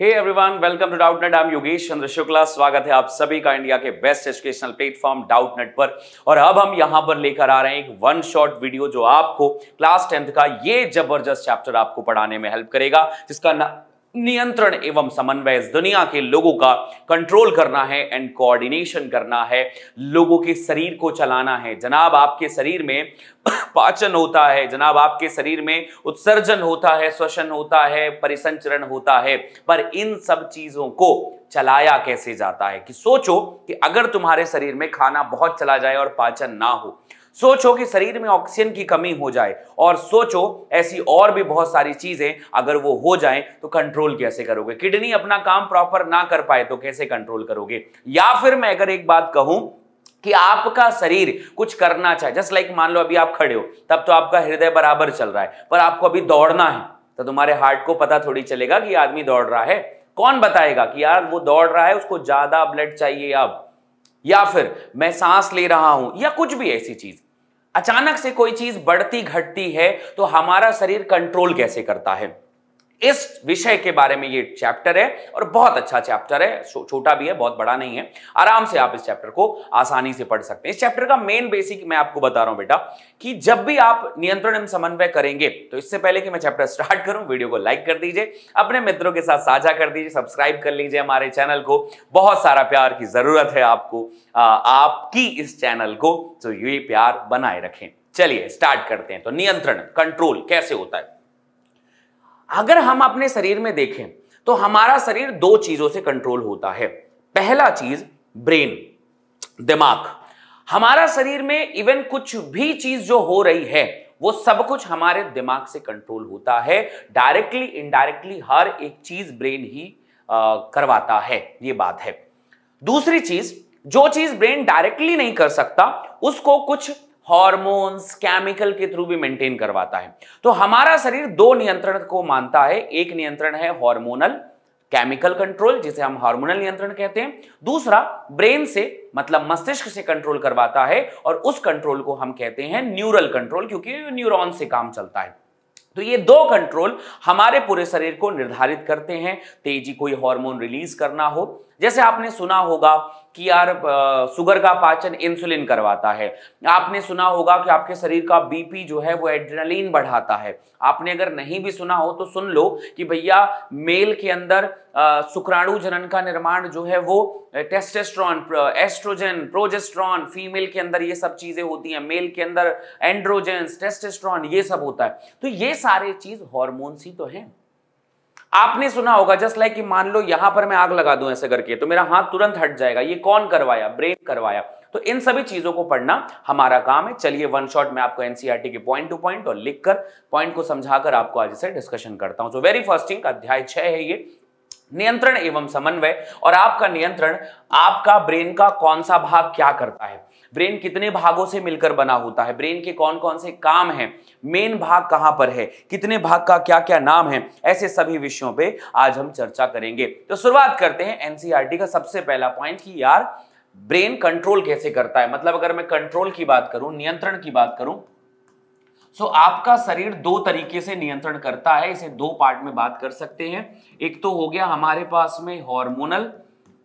hey everyone welcome to Doubtnut I am Yogesh Chandra Shukla स्वागत है आप सभी का इंडिया के बेस्ट एजुकेशनल प्लेटफॉर्म डाउटनेट पर और अब हम यहां पर लेकर आ रहे हैं एक वन शॉट वीडियो जो आपको क्लास टेंथ का ये जबरदस्त चैप्टर आपको पढ़ाने में हेल्प करेगा जिसका नियंत्रण एवं समन्वय दुनिया के लोगों का कंट्रोल करना है एंड कोऑर्डिनेशन करना है लोगों के शरीर को चलाना है जनाब आपके शरीर में पाचन होता है जनाब आपके शरीर में उत्सर्जन होता है श्वसन होता है परिसंचरण होता है पर इन सब चीजों को चलाया कैसे जाता है कि सोचो कि अगर तुम्हारे शरीर में खाना बहुत चला जाए और पाचन ना हो सोचो कि शरीर में ऑक्सीजन की कमी हो जाए और सोचो ऐसी और भी बहुत सारी चीजें अगर वो हो जाए तो कंट्रोल कैसे करोगे किडनी अपना काम प्रॉपर ना कर पाए तो कैसे कंट्रोल करोगे या फिर मैं अगर एक बात कहूं कि आपका शरीर कुछ करना चाहे जस्ट लाइक मान लो अभी आप खड़े हो तब तो आपका हृदय बराबर चल रहा है पर आपको अभी दौड़ना है तो तुम्हारे हार्ट को पता थोड़ी चलेगा कि आदमी दौड़ रहा है कौन बताएगा कि यार वो दौड़ रहा है उसको ज्यादा ब्लड चाहिए अब या फिर मैं सांस ले रहा हूं या कुछ भी ऐसी चीज अचानक से कोई चीज बढ़ती घटती है तो हमारा शरीर कंट्रोल कैसे करता है इस विषय के बारे में ये चैप्टर है और बहुत अच्छा चैप्टर है छोटा भी है बहुत बड़ा नहीं है आराम से आप इस चैप्टर को आसानी से पढ़ सकते हैं इस चैप्टर का मेन बेसिक मैं आपको बता रहा हूं बेटा कि जब भी आप नियंत्रण एवं समन्वय करेंगे तो इससे पहले कि मैं चैप्टर स्टार्ट करूं वीडियो को लाइक कर दीजिए अपने मित्रों के साथ साझा कर दीजिए सब्सक्राइब कर लीजिए हमारे चैनल को बहुत सारा प्यार की जरूरत है आपको आपकी इस चैनल को तो ये प्यार बनाए रखें चलिए स्टार्ट करते हैं तो नियंत्रण कंट्रोल कैसे होता है अगर हम अपने शरीर में देखें तो हमारा शरीर दो चीजों से कंट्रोल होता है पहला चीज ब्रेन दिमाग हमारा शरीर में इवन कुछ भी चीज जो हो रही है वो सब कुछ हमारे दिमाग से कंट्रोल होता है डायरेक्टली इनडायरेक्टली हर एक चीज ब्रेन ही आ, करवाता है ये बात है दूसरी चीज जो चीज ब्रेन डायरेक्टली नहीं कर सकता उसको कुछ हॉर्मोन्स केमिकल के थ्रू भी मेंटेन करवाता है तो हमारा शरीर दो नियंत्रण को मानता है एक नियंत्रण है हॉर्मोनल केमिकल कंट्रोल जिसे हम हार्मोनल नियंत्रण कहते हैं दूसरा ब्रेन से मतलब मस्तिष्क से कंट्रोल करवाता है और उस कंट्रोल को हम कहते हैं न्यूरल कंट्रोल क्योंकि न्यूरॉन से काम चलता है तो ये दो कंट्रोल हमारे पूरे शरीर को निर्धारित करते हैं तेजी कोई हार्मोन रिलीज करना हो जैसे आपने सुना होगा कि यार शुगर का पाचन इंसुलिन करवाता है आपने सुना होगा कि आपके शरीर का बीपी जो है वो एड्रेनलिन बढ़ाता है आपने अगर नहीं भी सुना हो तो सुन लो कि भैया मेल के अंदर शुक्राणु जनन का निर्माण जो है वो टेस्टेस्ट्रॉन एस्ट्रोजन प्रोजेस्ट्रॉन फीमेल के अंदर ये सब चीजें होती हैं मेल के अंदर एंड्रोजेंस टेस्टेस्ट्रॉन ये सब होता है तो ये सारे चीज हॉर्मोन्स ही तो हैं आपने सुना होगा जस्ट लाइक मान लो यहां पर मैं आग लगा दूं ऐसे करके तो मेरा हाथ तुरंत हट जाएगा ये कौन करवाया ब्रेन करवाया तो इन सभी चीजों को पढ़ना हमारा काम है चलिए वन शॉट में आपको एनसीईआरटी e के पॉइंट टू पॉइंट और लिखकर पॉइंट को समझाकर आपको आज इसे डिस्कशन करता हूं सो वेरी फर्स्ट थिंग अध्याय छह है ये नियंत्रण एवं समन्वय और आपका नियंत्रण आपका ब्रेन का कौन सा भाग क्या करता है ब्रेन कितने भागों से मिलकर बना होता है ब्रेन के कौन कौन से काम हैं मेन भाग कहां पर है कितने भाग का क्या क्या नाम है ऐसे सभी विषयों पे आज हम चर्चा करेंगे तो शुरुआत करते हैं एनसीईआरटी का सबसे पहला पॉइंट कि यार ब्रेन कंट्रोल कैसे करता है मतलब अगर मैं कंट्रोल की बात करूं नियंत्रण की बात करूं सो आपका शरीर दो तरीके से नियंत्रण करता है इसे दो पार्ट में बात कर सकते हैं एक तो हो गया हमारे पास में हॉर्मोनल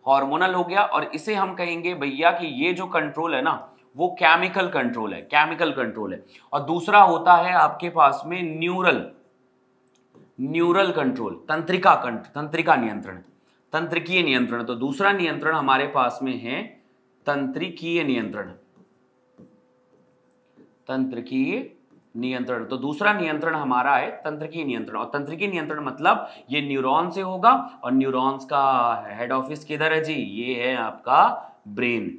हार्मोनल हो गया और इसे हम कहेंगे भैया कि ये जो कंट्रोल है ना वो केमिकल कंट्रोल है केमिकल कंट्रोल है और दूसरा होता है आपके पास में न्यूरल न्यूरल कंट्रोल तंत्रिका कंट्रोल तंत्रिका नियंत्रण तंत्रिकीय नियंत्रण तो दूसरा नियंत्रण हमारे पास में है तंत्रिकीय नियंत्रण तंत्रिकीय नियंत्रण तो दूसरा नियंत्रण हमारा है की नियंत्रण और की नियंत्रण मतलब ये न्यूरॉन से होगा और न्यूरॉन्स का हेड ऑफिस किधर है जी ये है आपका ब्रेन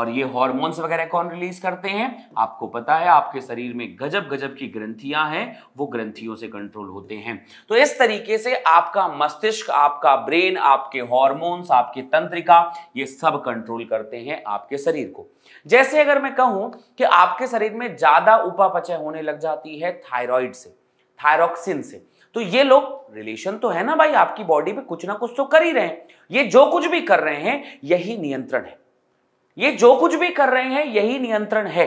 और ये हॉर्मोन्स वगैरह कौन रिलीज करते हैं आपको पता है आपके शरीर में गजब गजब की ग्रंथियां हैं वो ग्रंथियों से कंट्रोल होते हैं तो इस तरीके से आपका मस्तिष्क आपका ब्रेन आपके हॉर्मोन्स आपके तंत्रिका ये सब कंट्रोल करते हैं आपके शरीर को जैसे अगर मैं कहूं कि आपके शरीर में ज्यादा उपापचय होने लग जाती है थायराइड से थायरोक्सिन से तो ये लोग रिलेशन तो है ना भाई आपकी बॉडी में कुछ ना कुछ तो कर ही रहे हैं ये जो कुछ भी कर रहे हैं यही नियंत्रण है ये जो कुछ भी कर रहे हैं यही नियंत्रण है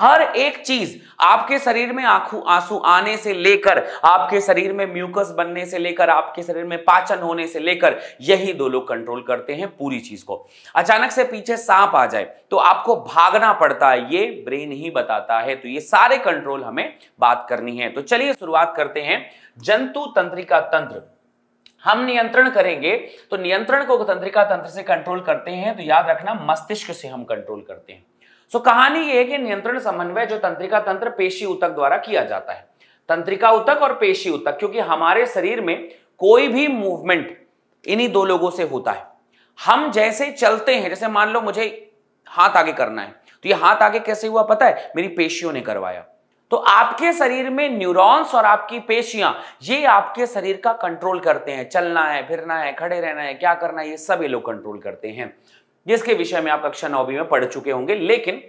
हर एक चीज आपके शरीर में आंखों आंसू आने से लेकर आपके शरीर में म्यूकस बनने से लेकर आपके शरीर में पाचन होने से लेकर यही दो लोग कंट्रोल करते हैं पूरी चीज को अचानक से पीछे सांप आ जाए तो आपको भागना पड़ता है ये ब्रेन ही बताता है तो ये सारे कंट्रोल हमें बात करनी है तो चलिए शुरुआत करते हैं जंतु तंत्रिका तंत्र हम नियंत्रण करेंगे तो नियंत्रण को तंत्रिका तंत्र से कंट्रोल करते हैं तो याद रखना मस्तिष्क से हम कंट्रोल करते हैं सो कहानी यह है कि नियंत्रण समन्वय जो तंत्रिका तंत्र पेशी उतक द्वारा किया जाता है तंत्रिका उतक और पेशी उतक क्योंकि हमारे शरीर में कोई भी मूवमेंट इन्हीं दो लोगों से होता है हम जैसे चलते हैं जैसे मान लो मुझे हाथ आगे करना है तो ये हाथ आगे कैसे हुआ पता है मेरी पेशियों ने करवाया तो आपके शरीर में न्यूरॉन्स और आपकी पेशियां ये आपके शरीर का कंट्रोल करते हैं चलना है फिरना है खड़े रहना है क्या करना है ये सब ये लोग कंट्रोल करते हैं जिसके विषय में आप कक्षा नौवीं में पढ़ चुके होंगे लेकिन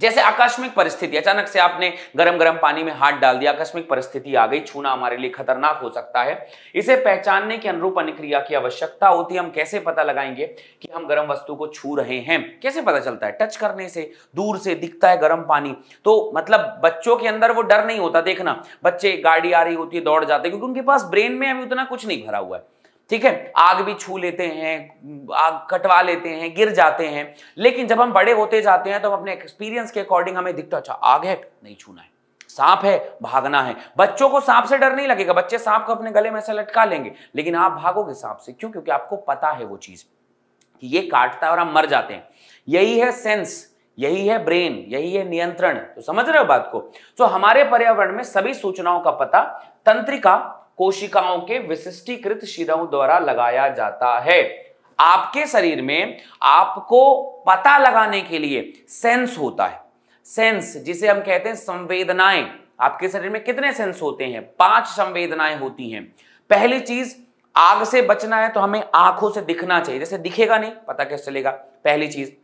जैसे आकस्मिक परिस्थिति अचानक से आपने गरम गरम पानी में हाथ डाल दिया आकस्मिक परिस्थिति आ गई छूना हमारे लिए खतरनाक हो सकता है इसे पहचानने के अनुरूप अनुक्रिया की आवश्यकता होती है हम कैसे पता लगाएंगे कि हम गर्म वस्तु को छू रहे हैं कैसे पता चलता है टच करने से दूर से दिखता है गर्म पानी तो मतलब बच्चों के अंदर वो डर नहीं होता देखना बच्चे गाड़ी आ रही होती है दौड़ जाते क्योंकि उनके पास ब्रेन में अभी उतना कुछ नहीं भरा हुआ है ठीक है आग भी छू लेते हैं आग कटवा लेते हैं गिर जाते हैं लेकिन जब हम बड़े होते जाते हैं तो हम अपने एक्सपीरियंस के अकॉर्डिंग हमें दिखता अच्छा आग है नहीं छूना है सांप है भागना है बच्चों को सांप से डर नहीं लगेगा बच्चे सांप को अपने गले में से लटका लेंगे लेकिन आप भागोगे सांप से क्यों क्योंकि आपको पता है वो चीज कि ये काटता है और हम मर जाते हैं यही है सेंस यही है ब्रेन यही है नियंत्रण तो समझ रहे हो बात को तो हमारे पर्यावरण में सभी सूचनाओं का पता तंत्रिका कोशिकाओं के विशिष्टीकृत शिराओं द्वारा लगाया जाता है आपके शरीर में आपको पता लगाने के लिए सेंस होता है सेंस जिसे हम कहते हैं संवेदनाएं आपके शरीर में कितने सेंस होते हैं पांच संवेदनाएं होती हैं पहली चीज आग से बचना है तो हमें आंखों से दिखना चाहिए जैसे दिखेगा नहीं पता कैसे चलेगा पहली चीज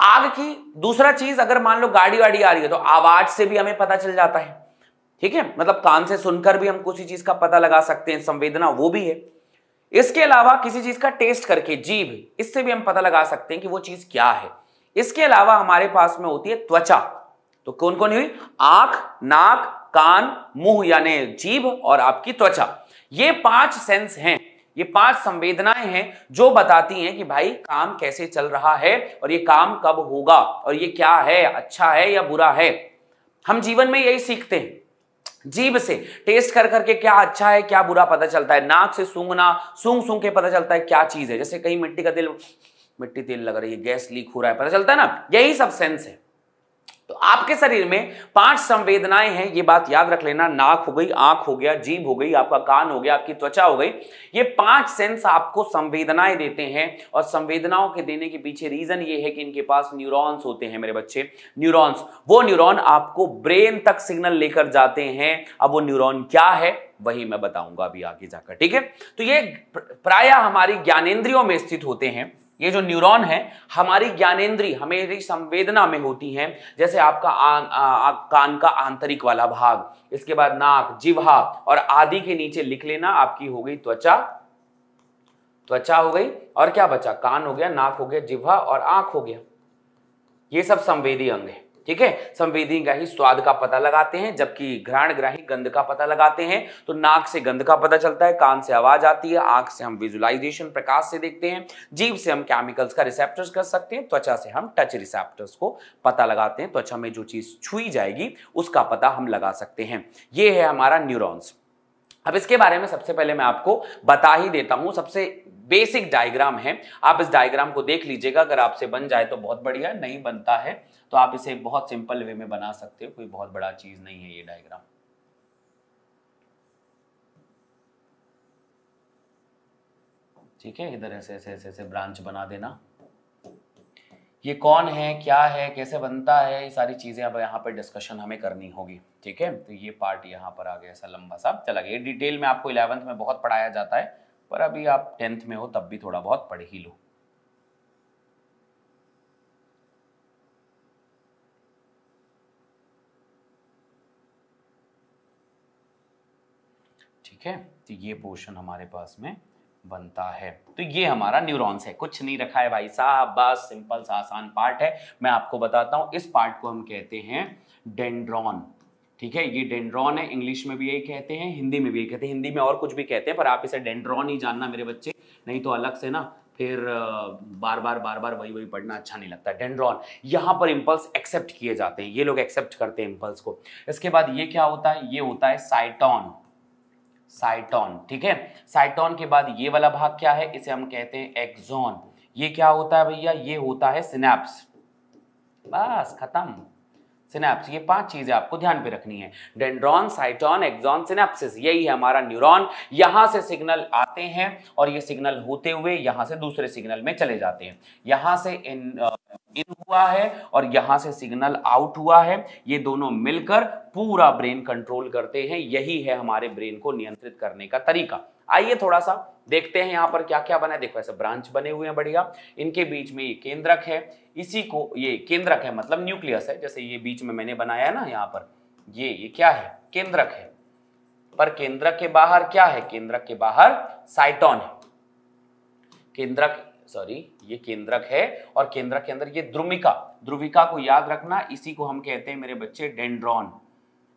आग की दूसरा चीज अगर मान लो गाड़ी वाड़ी आ रही है तो आवाज से भी हमें पता चल जाता है ठीक है मतलब कान से सुनकर भी हम किसी चीज का पता लगा सकते हैं संवेदना वो भी है इसके अलावा किसी चीज का टेस्ट करके जीभ इससे भी हम पता लगा सकते हैं कि वो चीज क्या है इसके अलावा हमारे पास में होती है त्वचा तो कौन कौन हुई आंख नाक कान मुंह यानी जीभ और आपकी त्वचा ये पांच सेंस हैं ये पांच संवेदनाएं हैं जो बताती हैं कि भाई काम कैसे चल रहा है और ये काम कब होगा और ये क्या है अच्छा है या बुरा है हम जीवन में यही सीखते हैं जीभ से टेस्ट कर करके क्या अच्छा है क्या बुरा पता चलता है नाक से सूंघना सूंघ सूंघ के पता चलता है क्या चीज है जैसे कहीं मिट्टी का तेल मिट्टी तेल लग रही है गैस लीक हो रहा है पता चलता है ना यही सब सेंस है तो आपके शरीर में पांच संवेदनाएं हैं ये बात याद रख लेना नाक हो गई आंख हो गया जीभ हो गई आपका कान हो गया आपकी त्वचा हो गई ये पांच सेंस आपको संवेदनाएं देते हैं और संवेदनाओं के देने के पीछे रीजन ये है कि इनके पास न्यूरॉन्स होते हैं मेरे बच्चे न्यूरॉन्स वो न्यूरॉन आपको ब्रेन तक सिग्नल लेकर जाते हैं अब वो न्यूरोन क्या है वही मैं बताऊंगा अभी आगे जाकर ठीक है तो ये प्राय हमारी ज्ञानेन्द्रियों में स्थित होते हैं ये जो न्यूरॉन है हमारी ज्ञानेंद्री हमारी संवेदना में होती हैं जैसे आपका आ, आ, कान का आंतरिक वाला भाग इसके बाद नाक जिहा और आदि के नीचे लिख लेना आपकी हो गई त्वचा त्वचा हो गई और क्या बचा कान हो गया नाक हो गया जिहा और आंख हो गया ये सब संवेदी अंग है ठीक है संवेदी ग्राही स्वाद का पता लगाते हैं जबकि घ्राण ग्राही गंध का पता लगाते हैं तो नाक से गंध का पता चलता है कान से आवाज आती है आंख से हम विजुअलाइजेशन प्रकाश से देखते हैं जीव से हम केमिकल्स का रिसेप्टर्स कर सकते हैं त्वचा से हम टच रिसेप्टर्स को पता लगाते हैं त्वचा में जो चीज छुई जाएगी उसका पता हम लगा सकते हैं ये है हमारा न्यूरोन्स अब इसके बारे में सबसे पहले मैं आपको बता ही देता हूं सबसे बेसिक डायग्राम है आप इस डायग्राम को देख लीजिएगा अगर आपसे बन जाए तो बहुत बढ़िया नहीं बनता है तो आप इसे बहुत सिंपल वे में बना सकते हो कोई बहुत बड़ा चीज़ नहीं है ये डायग्राम ठीक है इधर ऐसे ऐसे ऐसे ऐसे ब्रांच बना देना ये कौन है क्या है कैसे बनता है ये सारी चीज़ें अब यहाँ पर डिस्कशन हमें करनी होगी ठीक है तो ये पार्ट यहाँ पर आ गया ऐसा लंबा सा चला गया डिटेल में आपको इलेवंथ में बहुत पढ़ाया जाता है पर अभी आप टेंथ में हो तब भी थोड़ा बहुत पढ़ ही लो ठीक है तो ये पोर्शन हमारे पास में बनता है तो ये हमारा न्यूरॉन्स है कुछ नहीं रखा है भाई साहब बस सिंपल सा आसान पार्ट है मैं आपको बताता हूँ इस पार्ट को हम कहते हैं डेंड्रॉन ठीक है ये डेंड्रॉन है इंग्लिश में भी यही कहते हैं हिंदी में भी यही कहते हैं हिंदी में और कुछ भी कहते हैं पर आप इसे डेंड्रॉन ही जानना मेरे बच्चे नहीं तो अलग से ना फिर बार बार बार बार वही वही पढ़ना अच्छा नहीं लगता डेंड्रॉन यहाँ पर इम्पल्स एक्सेप्ट किए जाते हैं ये लोग एक्सेप्ट करते हैं इम्पल्स को इसके बाद ये क्या होता है ये होता है साइटॉन साइटॉन ठीक है साइटॉन के बाद ये वाला भाग क्या है इसे हम कहते हैं एक्जोन ये क्या होता है भैया ये होता है सिनेप्स बस खत्म सिनेप्स ये पांच चीजें आपको ध्यान पे रखनी है डेंड्रॉन साइटॉन एक्सॉन सिनेप्सिस यही है हमारा न्यूरॉन यहां से सिग्नल आते हैं और ये सिग्नल होते हुए यहां से दूसरे सिग्नल में चले जाते हैं यहां से इन आ, इन हुआ है और यहां से सिग्नल आउट हुआ है ये दोनों मिलकर पूरा ब्रेन कंट्रोल करते हैं यही है हमारे ब्रेन को नियंत्रित करने का तरीका आइए थोड़ा सा देखते हैं यहां पर क्या क्या बना है देखो ऐसे ब्रांच बने हुए हैं बढ़िया इनके बीच में ये केंद्रक है इसी को ये केंद्रक है मतलब न्यूक्लियस है जैसे ये बीच में मैंने बनाया ना यहाँ पर ये ये क्या है केंद्रक है पर केंद्रक के बाहर क्या है केंद्रक के बाहर साइटॉन है केंद्रक सॉरी ये केंद्रक है और केंद्रक के अंदर ये द्रुमिका द्रुविका को याद रखना इसी को हम कहते हैं मेरे बच्चे डेंड्रॉन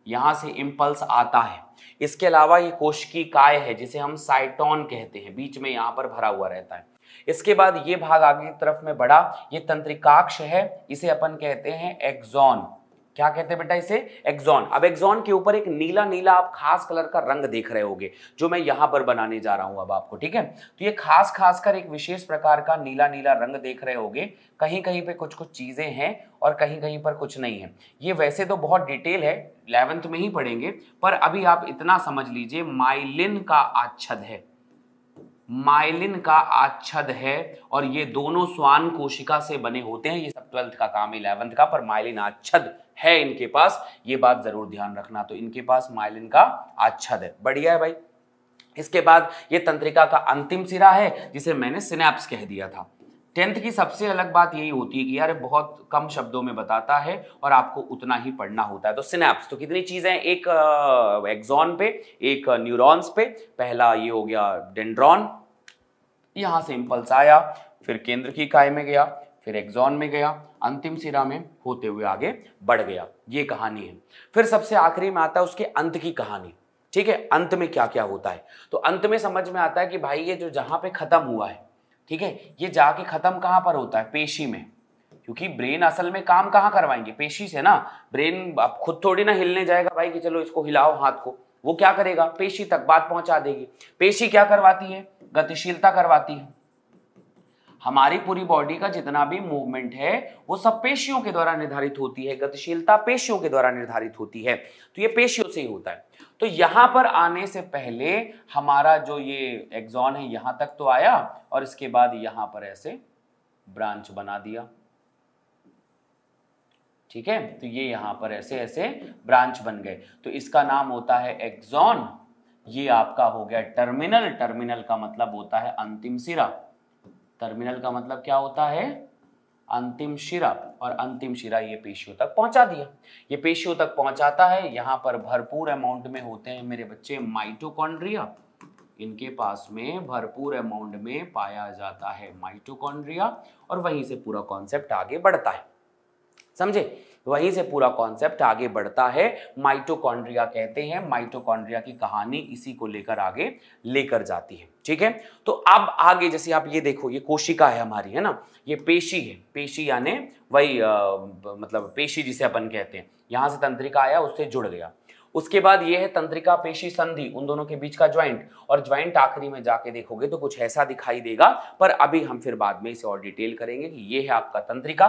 यहां से इम्पल्स आता है इसके अलावा ये कोशिकी काय है जिसे हम साइटोन कहते हैं बीच में यहां पर भरा हुआ रहता है इसके बाद ये भाग आगे की तरफ में बढ़ा ये तंत्रिकाक्ष है इसे अपन कहते हैं एक्सॉन क्या कहते हैं बेटा इसे एक्सॉन अब एक्सॉन के ऊपर एक नीला नीला आप खास कलर का रंग देख रहे होंगे जो मैं यहां पर बनाने जा रहा हूं अब आपको ठीक है तो ये खास खास कर एक विशेष प्रकार का नीला नीला रंग देख रहे होंगे कहीं कहीं पे कुछ कुछ चीजें हैं और कहीं कहीं पर कुछ नहीं है ये वैसे तो बहुत डिटेल है इलेवेंथ में ही पढ़ेंगे पर अभी आप इतना समझ लीजिए माइलिन का आच्छद है माइलिन का आच्छद है और ये दोनों स्वान कोशिका से बने होते हैं ये सब ट्वेल्थ का काम इलेवंथ का पर माइलिन आच्छद है इनके पास ये बात जरूर ध्यान रखना तो इनके पास माइलिन का आच्छद है बढ़िया है भाई इसके बाद ये तंत्रिका का अंतिम सिरा है जिसे मैंने सिनेप्स कह दिया था टेंथ की सबसे अलग बात यही होती है कि यार बहुत कम शब्दों में बताता है और आपको उतना ही पढ़ना होता है तो सिनेप्स तो कितनी चीज़ें एक एग्जॉन पे एक न्यूरॉन्स पे पहला ये हो गया डेंड्रॉन यहाँ से इम्पल्स आया फिर केंद्र की काय में गया फिर एग्जॉन में गया अंतिम सिरा में होते हुए आगे बढ़ गया ये कहानी है फिर सबसे आखिरी में आता है उसके अंत की कहानी ठीक है अंत में क्या क्या होता है तो अंत में समझ में आता है कि भाई ये जो जहां पे ख़त्म हुआ है ठीक है ये जाके खत्म कहां पर होता है पेशी में क्योंकि ब्रेन असल में काम कहां करवाएंगे पेशी से ना ब्रेन अब खुद थोड़ी ना हिलने जाएगा भाई कि चलो इसको हिलाओ हाथ को वो क्या करेगा पेशी तक बात पहुंचा देगी पेशी क्या करवाती है गतिशीलता करवाती है हमारी पूरी बॉडी का जितना भी मूवमेंट है वो सब पेशियों के द्वारा निर्धारित होती है गतिशीलता पेशियों के द्वारा निर्धारित होती है तो ये पेशियों से ही होता है तो यहां पर आने से पहले हमारा जो ये एग्जॉन है यहां तक तो आया और इसके बाद यहां पर ऐसे ब्रांच बना दिया ठीक है तो ये यहां पर ऐसे ऐसे ब्रांच बन गए तो इसका नाम होता है एग्जॉन ये आपका हो गया टर्मिनल टर्मिनल का मतलब होता है अंतिम सिरा टर्मिनल का मतलब क्या होता है अंतिम शिरा और अंतिम शिरा ये पेशियों तक पहुंचा दिया ये पेशियों तक पहुंचाता है यहां पर भरपूर अमाउंट में होते हैं मेरे बच्चे माइटोकॉन्ड्रिया इनके पास में भरपूर अमाउंट में पाया जाता है माइटोकॉन्ड्रिया और वहीं से पूरा कॉन्सेप्ट आगे बढ़ता है समझे वहीं से पूरा कॉन्सेप्ट आगे बढ़ता है माइटोकॉन्ड्रिया कहते हैं माइटोकॉन्ड्रिया की कहानी इसी को लेकर आगे लेकर जाती है ठीक है तो अब आगे जैसे आप ये देखो ये कोशिका है हमारी है ना ये पेशी है पेशी यानी वही आ, मतलब पेशी जिसे अपन कहते हैं यहां से तंत्रिका आया उससे जुड़ गया उसके बाद ये है तंत्रिका पेशी संधि उन दोनों के बीच का ज्वाइंट और ज्वाइंट आखिरी में जाके देखोगे तो कुछ ऐसा दिखाई देगा पर अभी हम फिर बाद में इसे और डिटेल करेंगे कि ये है आपका तंत्रिका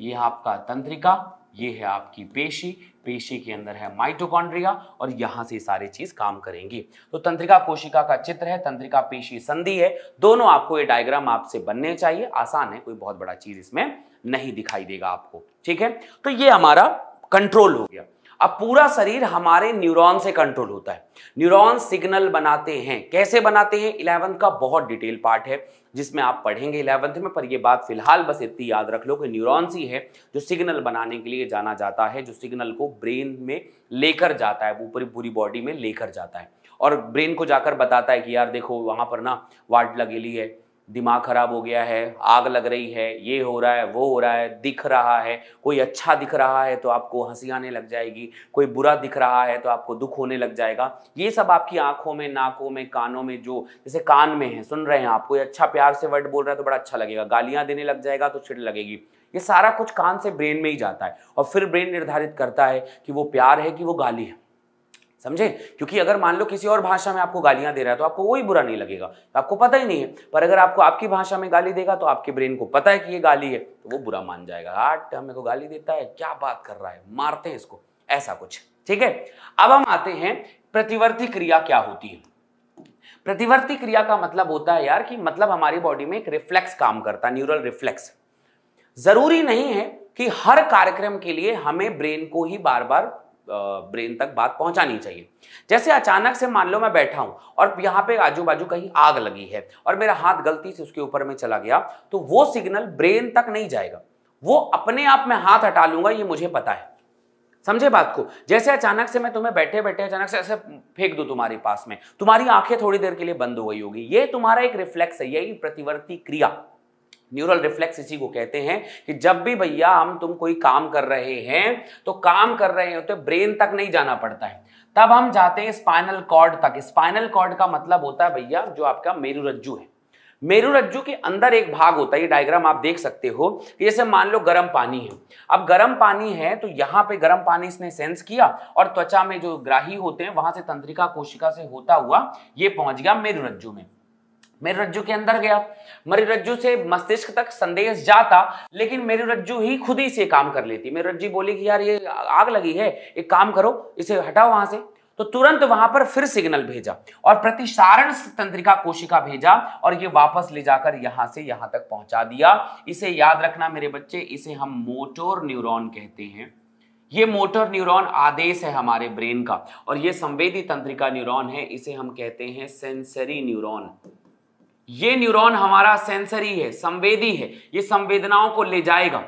ये है आपका तंत्रिका ये है आपकी पेशी पेशी के अंदर है माइटोकॉन्ड्रिया और यहाँ से सारी चीज काम करेंगी तो तंत्रिका कोशिका का चित्र है तंत्रिका पेशी संधि है दोनों आपको ये डायग्राम आपसे बनने चाहिए आसान है कोई बहुत बड़ा चीज इसमें नहीं दिखाई देगा आपको ठीक है तो ये हमारा कंट्रोल हो गया अब पूरा शरीर हमारे न्यूरॉन से कंट्रोल होता है न्यूरॉन सिग्नल बनाते हैं कैसे बनाते हैं इलेवंथ का बहुत डिटेल पार्ट है जिसमें आप पढ़ेंगे इलेवंथ में पर यह बात फिलहाल बस इतनी याद रख लो कि न्यूरॉन्स ही है जो सिग्नल बनाने के लिए जाना जाता है जो सिग्नल को ब्रेन में लेकर जाता है वो पूरी पूरी बॉडी में लेकर जाता है और ब्रेन को जाकर बताता है कि यार देखो वहाँ पर ना वाट लगेली है दिमाग खराब हो गया है आग लग रही है ये हो रहा है वो हो रहा है दिख रहा है कोई अच्छा दिख रहा है तो आपको हंसी आने लग जाएगी कोई बुरा दिख रहा है तो आपको दुख होने लग जाएगा ये सब आपकी आंखों में नाकों में कानों में जो जैसे कान में है सुन रहे हैं आप कोई अच्छा प्यार से वर्ड बोल रहा है तो बड़ा अच्छा लगेगा गालियाँ देने लग जाएगा तो छिड़ लगेगी ये सारा कुछ कान से ब्रेन में ही जाता है और फिर ब्रेन निर्धारित करता है कि वो प्यार है कि वो गाली है समझे क्योंकि अगर मान लो किसी और भाषा में आपको गालियां दे रहा है तो आपको वही बुरा नहीं लगेगा तो आपको पता ही नहीं है पर अगर आपको आपकी भाषा में गाली देगा तो आपके ब्रेन को पता है कि ये गाली है तो वो बुरा मान जाएगा आठ हाँ, हमें को गाली देता है क्या बात कर रहा है मारते हैं इसको ऐसा कुछ ठीक है अब हम आते हैं प्रतिवर्ती क्रिया क्या होती है प्रतिवर्ती क्रिया का मतलब होता है यार कि मतलब हमारी बॉडी में एक रिफ्लेक्स काम करता है न्यूरल रिफ्लेक्स जरूरी नहीं है कि हर कार्यक्रम के लिए हमें ब्रेन को ही बार बार ब्रेन तक बात पहुंचानी चाहिए जैसे अचानक से मान लो मैं बैठा हूं और यहां पे आजू बाजू कहीं आग लगी है और मेरा हाथ गलती से उसके ऊपर में चला गया तो वो सिग्नल ब्रेन तक नहीं जाएगा वो अपने आप में हाथ हटा लूंगा ये मुझे पता है समझे बात को जैसे अचानक से मैं तुम्हें बैठे बैठे अचानक से ऐसे फेंक दू तुम्हारे पास में तुम्हारी आंखें थोड़ी देर के लिए बंद हो गई होगी ये तुम्हारा एक रिफ्लेक्स है यही प्रतिवर्ती क्रिया न्यूरल रिफ्लेक्स इसी को कहते हैं कि जब भी भैया हम तुम कोई काम कर रहे हैं तो काम कर रहे हो तो ब्रेन तक नहीं जाना पड़ता है तब हम जाते हैं स्पाइनल कॉर्ड तक स्पाइनल कॉर्ड का मतलब होता है भैया जो आपका मेरुरज्जु है मेरुरज्जु के अंदर एक भाग होता है ये डायग्राम आप देख सकते हो कि जैसे मान लो गर्म पानी है अब गर्म पानी है तो यहाँ पे गर्म पानी इसने सेंस किया और त्वचा में जो ग्राही होते हैं वहां से तंत्रिका कोशिका से होता हुआ ये पहुंच गया मेरुरज्जु में मेरे रज्जू के अंदर गया मेरे रज्जू से मस्तिष्क तक संदेश जाता लेकिन मेरे रज्जू ही खुद ही से काम कर लेती मेरी रज्जू बोली कि यार ये आग लगी है एक काम करो इसे हटाओ वहां से तो तुरंत वहां पर फिर सिग्नल भेजा और प्रतिसारण तंत्रिका कोशिका भेजा और ये वापस ले जाकर यहां से यहां तक पहुंचा दिया इसे याद रखना मेरे बच्चे इसे हम मोटोर न्यूरॉन कहते हैं ये मोटर न्यूरॉन आदेश है हमारे ब्रेन का और ये संवेदी तंत्रिका न्यूरॉन है इसे हम कहते हैं सेंसरी न्यूरॉन ये न्यूरॉन हमारा सेंसरी है संवेदी है ये संवेदनाओं को ले जाएगा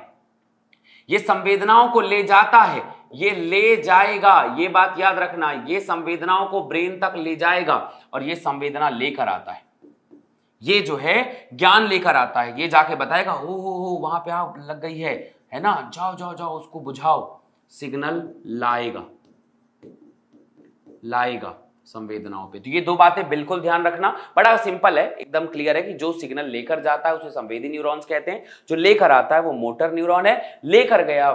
ये संवेदनाओं को ले जाता है ये ले जाएगा ये बात याद रखना ये संवेदनाओं को ब्रेन तक ले जाएगा और ये संवेदना लेकर आता है ये जो है ज्ञान लेकर आता है ये जाके बताएगा हो हो हो वहां पे आग लग गई है है ना जाओ जाओ जाओ उसको बुझाओ सिग्नल लाएगा लाएगा संवेदनाओं पे तो ये दो बातें बिल्कुल ध्यान रखना बड़ा सिंपल है एकदम क्लियर है कि जो सिग्नल लेकर जाता है उसे संवेदी न्यूरॉन्स कहते हैं जो लेकर आता है वो मोटर न्यूरॉन है लेकर गया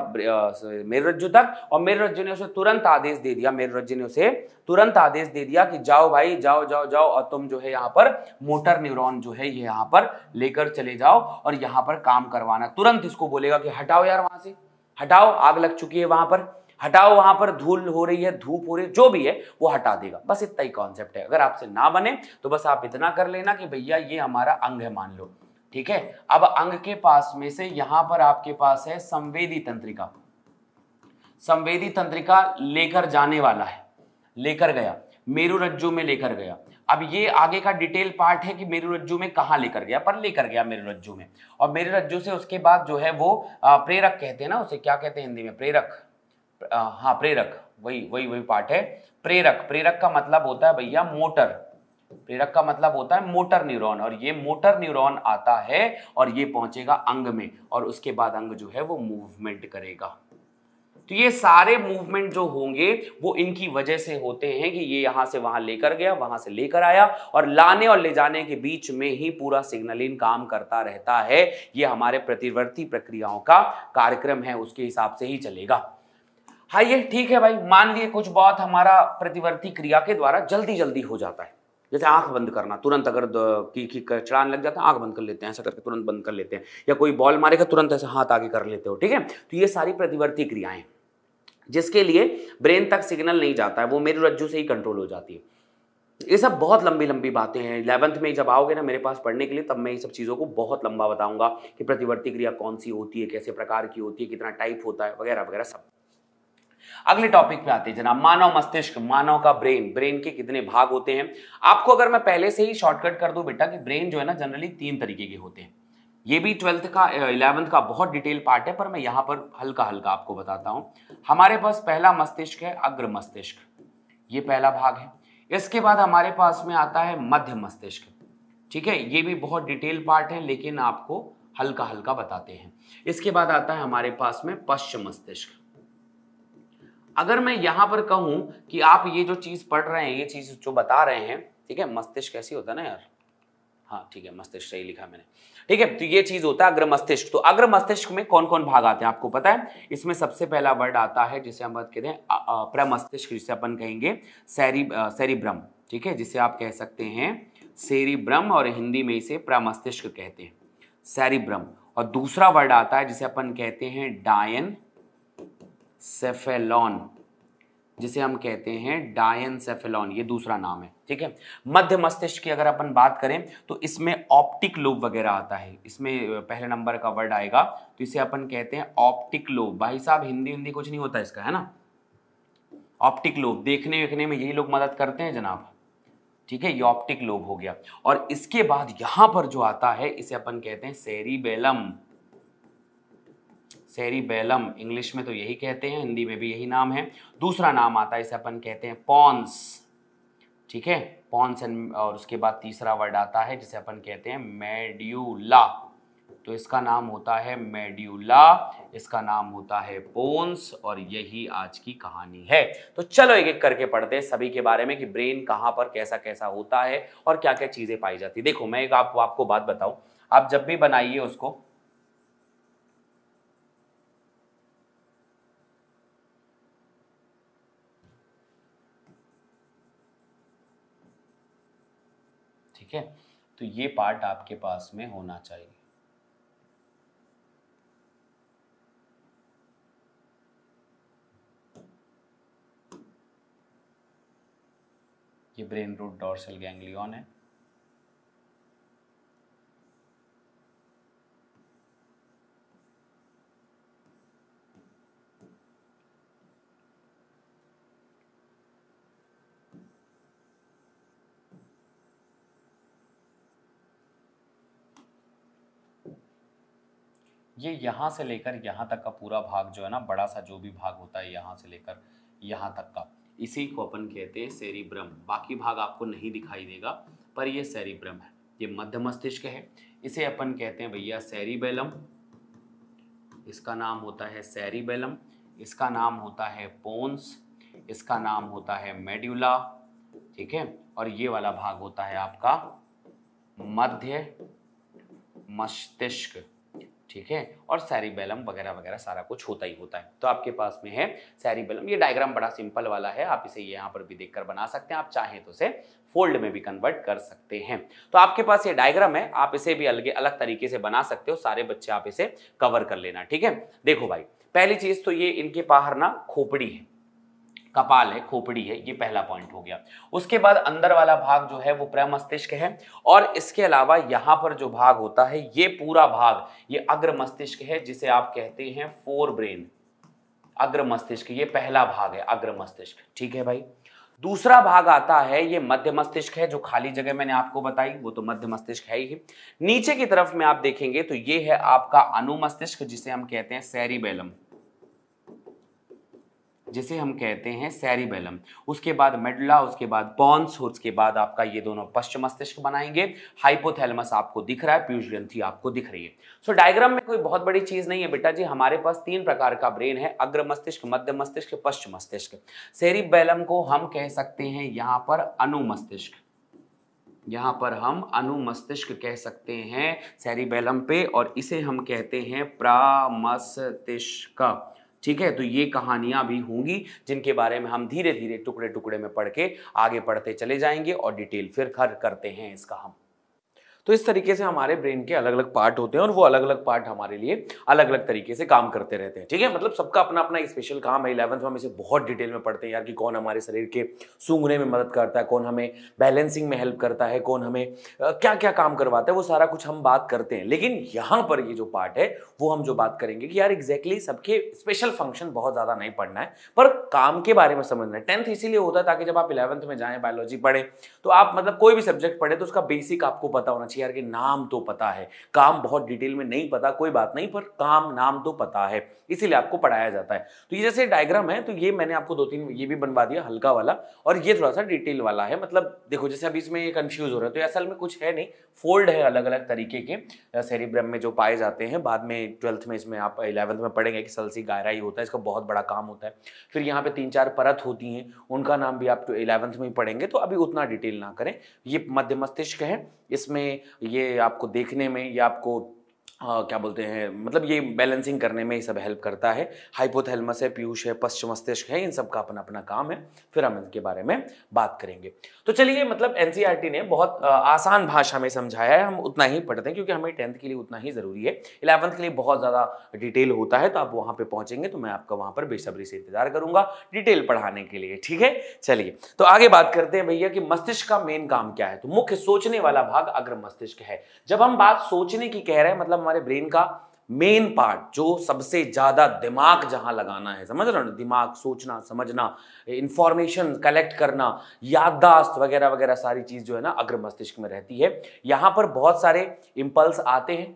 मेरुरज्जु तक और मेरुरज्जु ने उसे तुरंत आदेश दे दिया मेरुरज्जु ने उसे तुरंत आदेश दे दिया कि जाओ भाई जाओ जाओ जाओ और तुम जो है यहाँ पर मोटर न्यूरॉन जो है ये यहाँ पर लेकर चले जाओ और यहाँ पर काम करवाना तुरंत इसको बोलेगा कि हटाओ यार वहां से हटाओ आग लग चुकी है वहां पर हटाओ वहां पर धूल हो रही है धूप हो रही है जो भी है वो हटा देगा बस इतना ही कॉन्सेप्ट है अगर आपसे ना बने तो बस आप इतना कर लेना कि भैया ये हमारा अंग है मान लो ठीक है अब अंग के पास में से यहां पर आपके पास है संवेदी तंत्रिका संवेदी तंत्रिका लेकर जाने वाला है लेकर गया मेरु रज्जु में लेकर गया अब ये आगे का डिटेल पार्ट है कि मेरु रज्जु में कहा लेकर गया पर लेकर गया मेरु रज्जु में और मेरु रज्जु से उसके बाद जो है वो प्रेरक कहते हैं ना उसे क्या कहते हैं हिंदी में प्रेरक हाँ प्रेरक वही वही वही पार्ट है प्रेरक प्रेरक का मतलब होता है भैया मोटर प्रेरक का मतलब होता है मोटर न्यूरॉन और ये मोटर न्यूरॉन आता है और ये पहुंचेगा अंग में और उसके बाद अंग जो है वो मूवमेंट करेगा तो ये सारे मूवमेंट जो होंगे वो इनकी वजह से होते हैं कि ये यहाँ से वहां लेकर गया वहां से लेकर आया और लाने और ले जाने के बीच में ही पूरा सिग्नलिंग काम करता रहता है ये हमारे प्रतिवर्ती प्रक्रियाओं का कार्यक्रम है उसके हिसाब से ही चलेगा ये ठीक है भाई मान लिए कुछ बहुत हमारा प्रतिवर्ती क्रिया के द्वारा जल्दी जल्दी हो जाता है जैसे आंख बंद करना तुरंत अगर की की चढ़ान लग जाता है आंख बंद कर लेते हैं ऐसा करके तुरंत बंद कर लेते हैं या कोई बॉल मारेगा तुरंत ऐसे हाथ आगे कर लेते हो ठीक है तो ये सारी प्रतिवर्ती क्रियाएं जिसके लिए ब्रेन तक सिग्नल नहीं जाता है वो मेरे रज्जू से ही कंट्रोल हो जाती है ये सब बहुत लंबी लंबी बातें हैं इलेवंथ में जब आओगे ना मेरे पास पढ़ने के लिए तब मैं ये सब चीज़ों को बहुत लंबा बताऊंगा कि प्रतिवर्ती क्रिया कौन सी होती है कैसे प्रकार की होती है कितना टाइप होता है वगैरह वगैरह सब अगले टॉपिक पे आते हैं जनाब मानव मस्तिष्क मानव का ब्रेन ब्रेन के कितने भाग होते हैं आपको अगर मैं पहले से ही शॉर्टकट कर दूं बेटा कि ब्रेन जो है ना जनरली तीन तरीके के होते हैं ये भी ट्वेल्थ का इलेवंथ का बहुत डिटेल पार्ट है पर मैं यहाँ पर हल्का हल्का आपको बताता हूँ हमारे पास पहला मस्तिष्क है अग्र मस्तिष्क ये पहला भाग है इसके बाद हमारे पास में आता है मध्य मस्तिष्क ठीक है ये भी बहुत डिटेल पार्ट है लेकिन आपको हल्का हल्का बताते हैं इसके बाद आता है हमारे पास में पश्चिम मस्तिष्क अगर मैं यहां पर कहूं कि आप ये जो चीज़ पढ़ रहे हैं ये चीज़ जो बता रहे हैं ठीक है मस्तिष्क कैसी होता है ना यार हाँ ठीक है मस्तिष्क सही लिखा मैंने ठीक है तो ये चीज़ होता है अग्र मस्तिष्क तो अग्र मस्तिष्क में कौन कौन भाग आते हैं आपको पता है इसमें सबसे पहला वर्ड आता है जिसे हम बात कहते हैं प्रमस्तिष्क जिसे अपन कहेंगे सैरी ब्रह्म ठीक है जिसे आप कह सकते हैं ब्रह्म और हिंदी में इसे प्रमस्तिष्क कहते हैं ब्रह्म और दूसरा वर्ड आता है जिसे अपन कहते हैं डायन सेफेलॉन जिसे हम कहते हैं डायन सेफेलॉन ये दूसरा नाम है ठीक है मध्य मस्तिष्क की अगर अपन बात करें तो इसमें ऑप्टिक लोब वगैरह आता है इसमें पहले नंबर का वर्ड आएगा तो इसे अपन कहते हैं ऑप्टिक लोब भाई साहब हिंदी हिंदी कुछ नहीं होता इसका है ना ऑप्टिक लोब देखने वेखने में यही लोग मदद करते हैं जनाब ठीक है ये ऑप्टिक लोब हो गया और इसके बाद यहां पर जो आता है इसे अपन कहते हैं सेरीबेलम सेरिबेलम इंग्लिश में तो यही कहते हैं हिंदी में भी यही नाम है दूसरा नाम आता है इसे अपन कहते हैं पॉन्स ठीक है पॉन्स एंड और उसके बाद तीसरा वर्ड आता है जिसे अपन कहते हैं मेड्यूला तो इसका नाम होता है मेड्यूला इसका नाम होता है पोन्स और यही आज की कहानी है तो चलो एक एक करके पढ़ते हैं सभी के बारे में कि ब्रेन कहाँ पर कैसा कैसा होता है और क्या क्या चीज़ें पाई जाती है देखो मैं एक आप, आपको बात बताऊं आप जब भी बनाइए उसको ठीक है तो ये पार्ट आपके पास में होना चाहिए ये ब्रेन रूट डॉर्सल गैंग्लियन है ये यहाँ से लेकर यहाँ तक का पूरा भाग जो है ना बड़ा सा जो भी भाग होता है यहाँ से लेकर यहाँ तक का इसी को अपन कहते हैं सेरिब्रम बाकी भाग आपको नहीं दिखाई देगा पर ये सेरिब्रम है ये मध्य मस्तिष्क है इसे अपन कहते हैं भैया सेरिबेलम इसका नाम होता है सेरिबेलम इसका नाम होता है पोन्स इसका नाम होता है मेड्यूला ठीक है और ये वाला भाग होता है आपका मध्य मस्तिष्क ठीक है और सैरिबेलम वगैरह वगैरह सारा कुछ होता ही होता है तो आपके पास में है सैरिबेलम ये डायग्राम बड़ा सिंपल वाला है आप इसे यहाँ पर भी देखकर बना सकते हैं आप चाहें तो इसे फोल्ड में भी कन्वर्ट कर सकते हैं तो आपके पास ये डायग्राम है आप इसे भी अलग अलग तरीके से बना सकते हो सारे बच्चे आप इसे कवर कर लेना ठीक है देखो भाई पहली चीज तो ये इनके बाहर ना खोपड़ी है कपाल है खोपड़ी है ये पहला पॉइंट हो गया उसके बाद अंदर वाला भाग जो है वो प्रमस्तिष्क है और इसके अलावा यहाँ पर जो भाग होता है ये पूरा भाग ये अग्र मस्तिष्क है जिसे आप कहते हैं फोर ब्रेन अग्र मस्तिष्क ये पहला भाग है अग्र मस्तिष्क ठीक है भाई दूसरा भाग आता है ये मध्य मस्तिष्क है जो खाली जगह मैंने आपको बताई वो तो मध्य मस्तिष्क है ही नीचे की तरफ में आप देखेंगे तो ये है आपका अनुमस्तिष्क जिसे हम कहते हैं सैरिबेलम जिसे हम कहते हैं सैरिबेलम उसके बाद मेडला उसके बाद बॉन्स उसके बाद आपका ये दोनों पश्चिम मस्तिष्क बनाएंगे हाइपोथेलमस आपको दिख रहा है पीयूष ग्रंथि आपको दिख रही है सो so, डायग्राम में कोई बहुत बड़ी चीज नहीं है बेटा जी हमारे पास तीन प्रकार का ब्रेन है अग्र मस्तिष्क मध्य मस्तिष्क पश्चिम मस्तिष्क सेरिबेलम को हम कह सकते हैं यहाँ पर अनुमस्तिष्क यहाँ पर हम अनुमस्तिष्क कह सकते हैं सेरिबेलम पे और इसे हम कहते हैं प्रामस्तिष्क ठीक है तो ये कहानियां भी होंगी जिनके बारे में हम धीरे धीरे टुकड़े टुकड़े में पढ़ के आगे पढ़ते चले जाएंगे और डिटेल फिर खर करते हैं इसका हम तो इस तरीके से हमारे ब्रेन के अलग अलग पार्ट होते हैं और वो अलग अलग पार्ट हमारे लिए अलग अलग तरीके से काम करते रहते हैं ठीक है मतलब सबका अपना अपना स्पेशल काम है इलेवंथ में हम इसे बहुत डिटेल में पढ़ते हैं यार कि कौन हमारे शरीर के सूंघने में मदद करता है कौन हमें बैलेंसिंग में हेल्प करता है कौन हमें क्या क्या काम करवाता है वो सारा कुछ हम बात करते हैं लेकिन यहाँ पर ये जो पार्ट है वो हम जो बात करेंगे कि यार एग्जैक्टली सबके स्पेशल फंक्शन बहुत ज़्यादा नहीं पढ़ना है पर काम के बारे में समझना है टेंथ इसीलिए होता है ताकि जब आप इलेवंथ में जाएँ बायोलॉजी पढ़ें तो आप मतलब कोई भी सब्जेक्ट पढ़े तो उसका बेसिक आपको पता होना चाहिए एनसीआर के नाम तो पता है काम बहुत डिटेल में नहीं पता कोई बात नहीं पर काम नाम तो पता है इसीलिए आपको पढ़ाया जाता है तो ये जैसे डायग्राम है तो ये मैंने आपको दो तीन ये भी बनवा दिया हल्का वाला और ये थोड़ा सा डिटेल वाला है मतलब देखो जैसे अभी इसमें कंफ्यूज हो रहा है तो असल में कुछ है नहीं फोल्ड है अलग अलग तरीके के सेरिब्रम में जो पाए जाते हैं बाद में ट्वेल्थ में इसमें आप इलेवंथ में पढ़ेंगे कि सलसी गायरा ही होता है इसका बहुत बड़ा काम होता है फिर यहाँ पे तीन चार परत होती हैं उनका नाम भी आप इलेवंथ में ही पढ़ेंगे तो अभी उतना डिटेल ना करें ये मध्य मस्तिष्क है इसमें ये आपको देखने में या आपको आ, हाँ, क्या बोलते हैं मतलब ये बैलेंसिंग करने में ये सब हेल्प करता है हाइपोथेलमस है पीयूष है पश्च मस्तिष्क है इन सब का अपना अपना काम है फिर हम इनके बारे में बात करेंगे तो चलिए मतलब एन e ने बहुत आ, आसान भाषा में समझाया है हम उतना ही पढ़ते हैं क्योंकि हमें टेंथ के लिए उतना ही ज़रूरी है इलेवंथ के लिए बहुत ज़्यादा डिटेल होता है तो आप वहाँ पर पहुँचेंगे तो मैं आपका वहाँ पर बेसब्री से इंतजार करूँगा डिटेल पढ़ाने के लिए ठीक है चलिए तो आगे बात करते हैं भैया कि मस्तिष्क का मेन काम क्या है तो मुख्य सोचने वाला भाग अग्र मस्तिष्क है जब हम बात सोचने की कह रहे हैं मतलब हमारे ब्रेन का मेन पार्ट जो सबसे ज़्यादा दिमाग जहां लगाना है समझ रहे हो दिमाग सोचना समझना इंफॉर्मेशन कलेक्ट करना याददाश्त वगैरह वगैरह सारी चीज़ जो है ना अग्र मस्तिष्क में रहती है यहां पर बहुत सारे इंपल्स आते हैं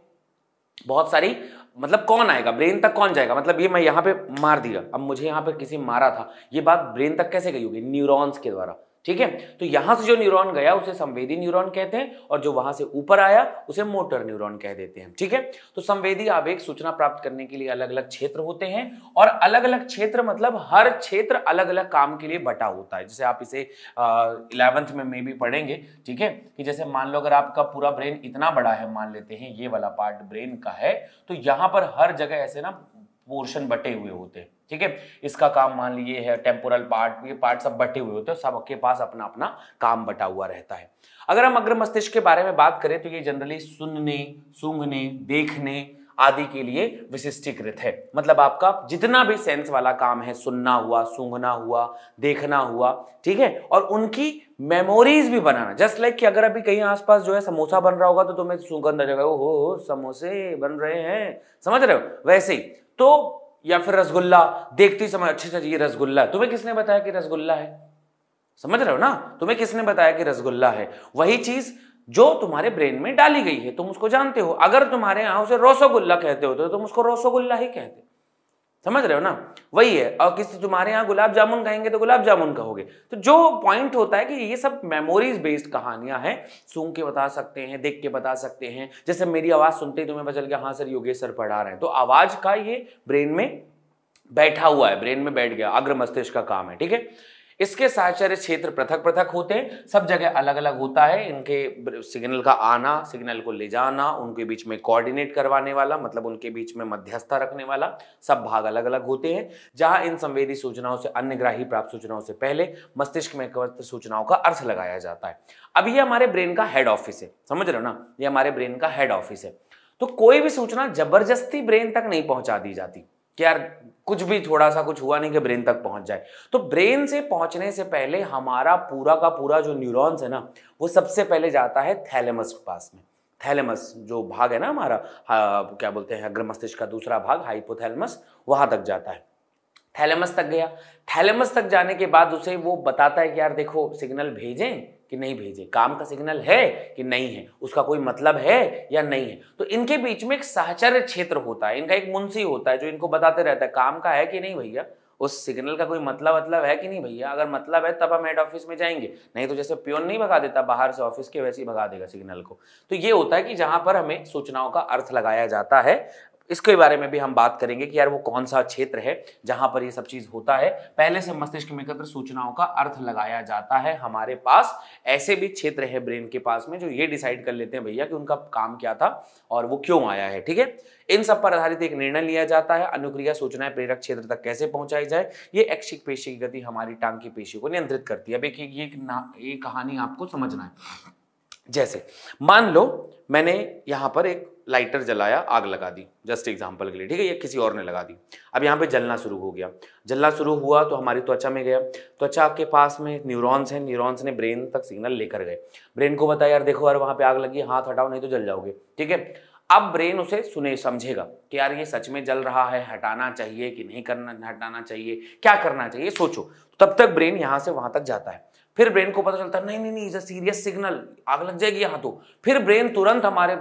बहुत सारी मतलब कौन आएगा ब्रेन तक कौन जाएगा मतलब ये मैं यहां पे मार दिया अब मुझे यहां पे किसी मारा था ये बात ब्रेन तक कैसे गई होगी न्यूरॉन्स के द्वारा ठीक है तो यहां से जो न्यूरॉन गया उसे संवेदी न्यूरॉन कहते हैं और जो वहां से ऊपर आया उसे मोटर न्यूरॉन कह देते हैं ठीक है तो संवेदी आवेग सूचना प्राप्त करने के लिए अलग अलग क्षेत्र होते हैं और अलग अलग क्षेत्र मतलब हर क्षेत्र अलग अलग काम के लिए बटा होता है जैसे आप इसे इलेवंथ में मे भी पढ़ेंगे ठीक है कि जैसे मान लो अगर आपका पूरा ब्रेन इतना बड़ा है मान लेते हैं ये वाला पार्ट ब्रेन का है तो यहां पर हर जगह ऐसे ना पोर्शन बटे हुए होते हैं ठीक है इसका काम मान लीजिए है टेम्पोरल पार्ट ये पार्ट सब बटे हुए होते हैं सबके पास अपना अपना काम बटा हुआ रहता है अगर हम अग्र मस्तिष्क के बारे में बात करें तो ये जनरली सुनने सूंघने देखने आदि के लिए विशिष्टीकृत है मतलब आपका जितना भी सेंस वाला काम है सुनना हुआ सूंघना हुआ देखना हुआ ठीक है और उनकी मेमोरीज भी बनाना जस्ट लाइक like कि अगर अभी कहीं आसपास जो है समोसा बन रहा होगा तो तुम्हें सुगंध आ जाएगा ओ हो समोसे बन रहे हैं समझ रहे हो वैसे ही तो या फिर रसगुल्ला देखती समझ अच्छे अच्छा ये रसगुल्ला है तुम्हें किसने बताया कि रसगुल्ला है समझ रहे हो ना तुम्हें किसने बताया कि रसगुल्ला है वही चीज जो तुम्हारे ब्रेन में डाली गई है तुम उसको जानते हो अगर तुम्हारे यहां उसे रसोगुल्ला कहते हो तो तुम उसको रसोगुल्ला ही कहते हो समझ रहे हो ना वही है और किसी तुम्हारे यहाँ गुलाब जामुन कहेंगे तो गुलाब जामुन कहोगे तो जो पॉइंट होता है कि ये सब मेमोरीज बेस्ड कहानियां हैं सुन के बता सकते हैं देख के बता सकते हैं जैसे मेरी आवाज सुनते ही तुम्हें पता चल गया हाँ सर योगेश सर पढ़ा रहे हैं तो आवाज का ये ब्रेन में बैठा हुआ है ब्रेन में बैठ गया अग्र मस्तिष्क का काम है ठीक है इसके साहचर्य क्षेत्र पृथक पृथक होते हैं सब जगह अलग अलग होता है इनके सिग्नल का आना सिग्नल को ले जाना उनके बीच में कोऑर्डिनेट करवाने वाला मतलब उनके बीच में मध्यस्थता रखने वाला सब भाग अलग अलग होते हैं जहां इन संवेदी सूचनाओं से अन्य ग्राही प्राप्त सूचनाओं से पहले मस्तिष्क में एकवृत्त सूचनाओं का अर्थ लगाया जाता है अब ये हमारे ब्रेन का हेड ऑफिस है समझ रहे हो ना ये हमारे ब्रेन का हेड ऑफिस है तो कोई भी सूचना जबरदस्ती ब्रेन तक नहीं पहुंचा दी जाती कि यार कुछ भी थोड़ा सा कुछ हुआ नहीं कि ब्रेन तक पहुंच जाए तो ब्रेन से पहुंचने से पहले हमारा पूरा का पूरा जो न्यूरॉन्स है ना वो सबसे पहले जाता है थैलेमस के पास में थैलेमस जो भाग है ना हमारा हाँ, क्या बोलते हैं अग्र मस्तिष्क का दूसरा भाग हाइपोथैलेमस वहां तक जाता है थैलेमस तक गया थैलेमस तक जाने के बाद उसे वो बताता है कि यार देखो सिग्नल भेजें कि नहीं भेजे काम का सिग्नल है कि नहीं है उसका कोई मतलब है या नहीं है तो इनके बीच में एक सहचर्य क्षेत्र होता है इनका एक मुंशी होता है जो इनको बताते रहता है काम का है कि नहीं भैया उस सिग्नल का कोई मतलब मतलब है कि नहीं भैया अगर मतलब है तब हम हेड ऑफिस में जाएंगे नहीं तो जैसे प्योन नहीं भगा देता बाहर से ऑफिस के वैसे ही भगा देगा सिग्नल को तो ये होता है कि जहां पर हमें सूचनाओं का अर्थ लगाया जाता है इसके बारे में भी हम बात करेंगे कि यार वो कौन सा क्षेत्र है जहां पर ये सब चीज होता है पहले से मस्तिष्क में एकत्र सूचनाओं का अर्थ लगाया जाता है हमारे पास ऐसे भी क्षेत्र है ब्रेन के पास में जो ये डिसाइड कर लेते हैं भैया कि उनका काम क्या था और वो क्यों आया है ठीक है इन सब पर आधारित एक निर्णय लिया जाता है अनुक्रिया सूचनाएं प्रेरक क्षेत्र तक कैसे पहुंचाई जाए ये ऐच्छिक पेशी की गति हमारी टांग की पेशी को नियंत्रित करती है अब एक ये, ये कहानी आपको समझना है जैसे मान लो मैंने यहां पर एक लाइटर जलाया आग लगा दी जस्ट एग्जाम्पल के लिए ठीक है या किसी और ने लगा दी अब यहाँ पे जलना शुरू हो गया जलना शुरू हुआ तो हमारी त्वचा में गया त्वचा आपके पास में न्यूरॉन्स हैं न्यूरॉन्स ने ब्रेन तक सिग्नल लेकर गए ब्रेन को बताया यार देखो यार वहाँ पे आग लगी हाथ हटाओ नहीं तो जल जाओगे ठीक है अब ब्रेन उसे सुने समझेगा कि यार ये सच में जल रहा है हटाना चाहिए कि नहीं करना हटाना चाहिए क्या करना चाहिए सोचो तब तक ब्रेन यहाँ से वहाँ तक जाता है फिर ब्रेन को पता चलता है नहीं नहीं नहीं इज अ सीरियस सिग्नल आग लग जाएगी यहां तो फिर ब्रेन तुरंत हमारे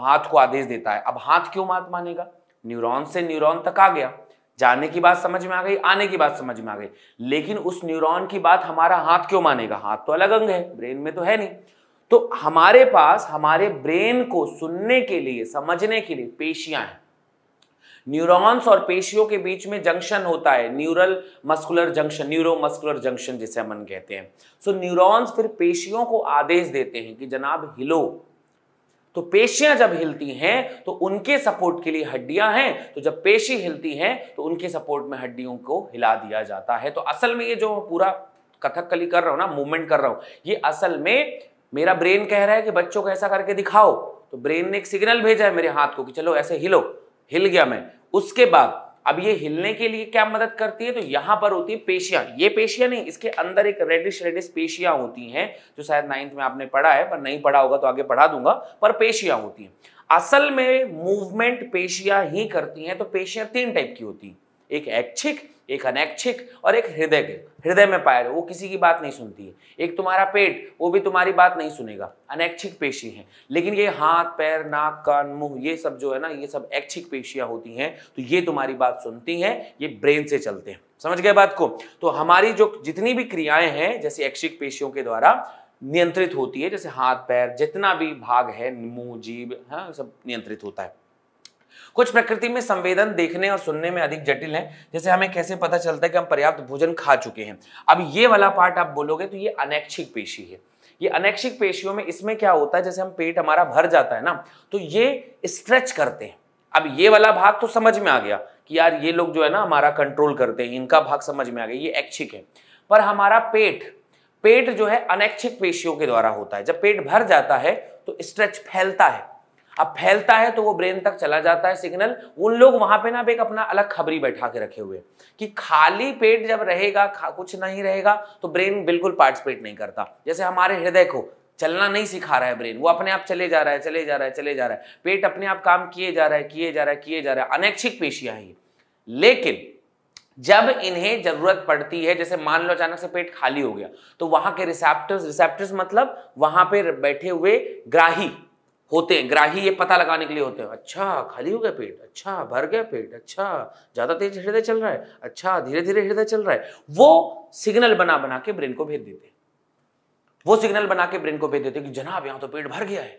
हाथ को आदेश देता है अब हाथ क्यों मात मानेगा न्यूरॉन से न्यूरॉन तक आ गया जाने की बात समझ में आ गई आने की बात समझ में आ गई लेकिन उस न्यूरॉन की बात हमारा हाथ क्यों मानेगा हाथ तो अलग अंग है ब्रेन में तो है नहीं तो हमारे पास हमारे ब्रेन को सुनने के लिए समझने के लिए पेशियां हैं न्यूरॉन्स और पेशियों के बीच में जंक्शन होता है neural muscular junction neuromuscular junction जिसे हम कहते हैं सो so, न्यूरॉन्स फिर पेशियों को आदेश देते हैं कि जनाब हिलो तो पेशियां जब हिलती हैं तो उनके सपोर्ट के लिए हड्डियां हैं तो जब पेशी हिलती हैं तो उनके सपोर्ट में हड्डियों को हिला दिया जाता है तो असल में ये जो पूरा कथकली कर रहा हूं ना मूवमेंट कर रहा हूं ये असल में मेरा ब्रेन कह रहा है कि बच्चों को ऐसा करके दिखाओ तो ब्रेन ने एक सिग्नल भेजा है मेरे हाथ को कि चलो ऐसे हिलो हिल गया मैं उसके बाद अब ये हिलने के लिए क्या मदद करती है तो यहां पर होती है पेशिया ये पेशिया नहीं इसके अंदर एक रेडिश रेडिश पेशिया होती हैं जो शायद नाइन्थ में आपने पढ़ा है पर नहीं पढ़ा होगा तो आगे पढ़ा दूंगा पर पेशिया होती हैं असल में मूवमेंट पेशिया ही करती हैं तो पेशिया तीन टाइप की होती है एक ऐच्छिक एक अनैच्छिक और एक हृदय के हृदय में पाया वो किसी की बात नहीं सुनती है एक तुम्हारा पेट वो भी तुम्हारी बात नहीं सुनेगा अनैच्छिक पेशी है लेकिन ये हाथ पैर नाक कान मुंह ये सब जो है ना ये सब ऐच्छिक पेशियां होती हैं तो ये तुम्हारी बात सुनती हैं ये ब्रेन से चलते हैं समझ गए बात को तो हमारी जो जितनी भी क्रियाएं हैं जैसे ऐच्छिक पेशियों के द्वारा नियंत्रित होती है जैसे हाथ पैर जितना भी भाग है मुंह जीभ हाँ सब नियंत्रित होता है कुछ प्रकृति में संवेदन देखने और सुनने में अधिक जटिल है जैसे हमें कैसे पता चलता है कि हम पर्याप्त भोजन खा चुके हैं अब ये वाला पार्ट आप बोलोगे तो ये अनैच्छिक पेशी है ये अनैच्छिक पेशियों में इसमें क्या होता है जैसे हम पेट हमारा भर जाता है ना तो ये स्ट्रेच करते हैं अब ये वाला भाग तो समझ में आ गया कि यार ये लोग जो है ना हमारा कंट्रोल करते हैं इनका भाग समझ में आ गया ये ऐच्छिक है पर हमारा पेट पेट जो है अनैच्छिक पेशियों के द्वारा होता है जब पेट भर जाता है तो स्ट्रेच फैलता है अब फैलता है तो वो ब्रेन तक चला जाता है सिग्नल उन लोग वहां पे ना एक अपना अलग खबरी बैठा के रखे हुए कि खाली पेट जब रहेगा कुछ नहीं रहेगा तो ब्रेन बिल्कुल पार्टिसिपेट नहीं करता जैसे हमारे हृदय को चलना नहीं सिखा रहा है ब्रेन वो अपने आप चले जा रहा है चले जा रहा है चले जा रहा है पेट अपने आप काम किए जा रहा है किए जा रहा है किए जा रहा है अनैच्छिक पेशियां हैं लेकिन जब इन्हें जरूरत पड़ती है जैसे मान लो अचानक से पेट खाली हो गया तो वहां के रिसेप्टर्स रिसेप्टर्स मतलब वहां पे बैठे हुए ग्राही होते हैं ग्राही ये पता लगाने के लिए होते हैं अच्छा खाली हो गया पेट अच्छा भर गया पेट अच्छा ज़्यादा तेज हृदय चल रहा है अच्छा धीरे धीरे हृदय चल रहा है वो सिग्नल बना बना के ब्रेन को भेज देते हैं वो सिग्नल बना के ब्रेन को भेज देते हैं कि जनाब यहां तो पेट भर गया है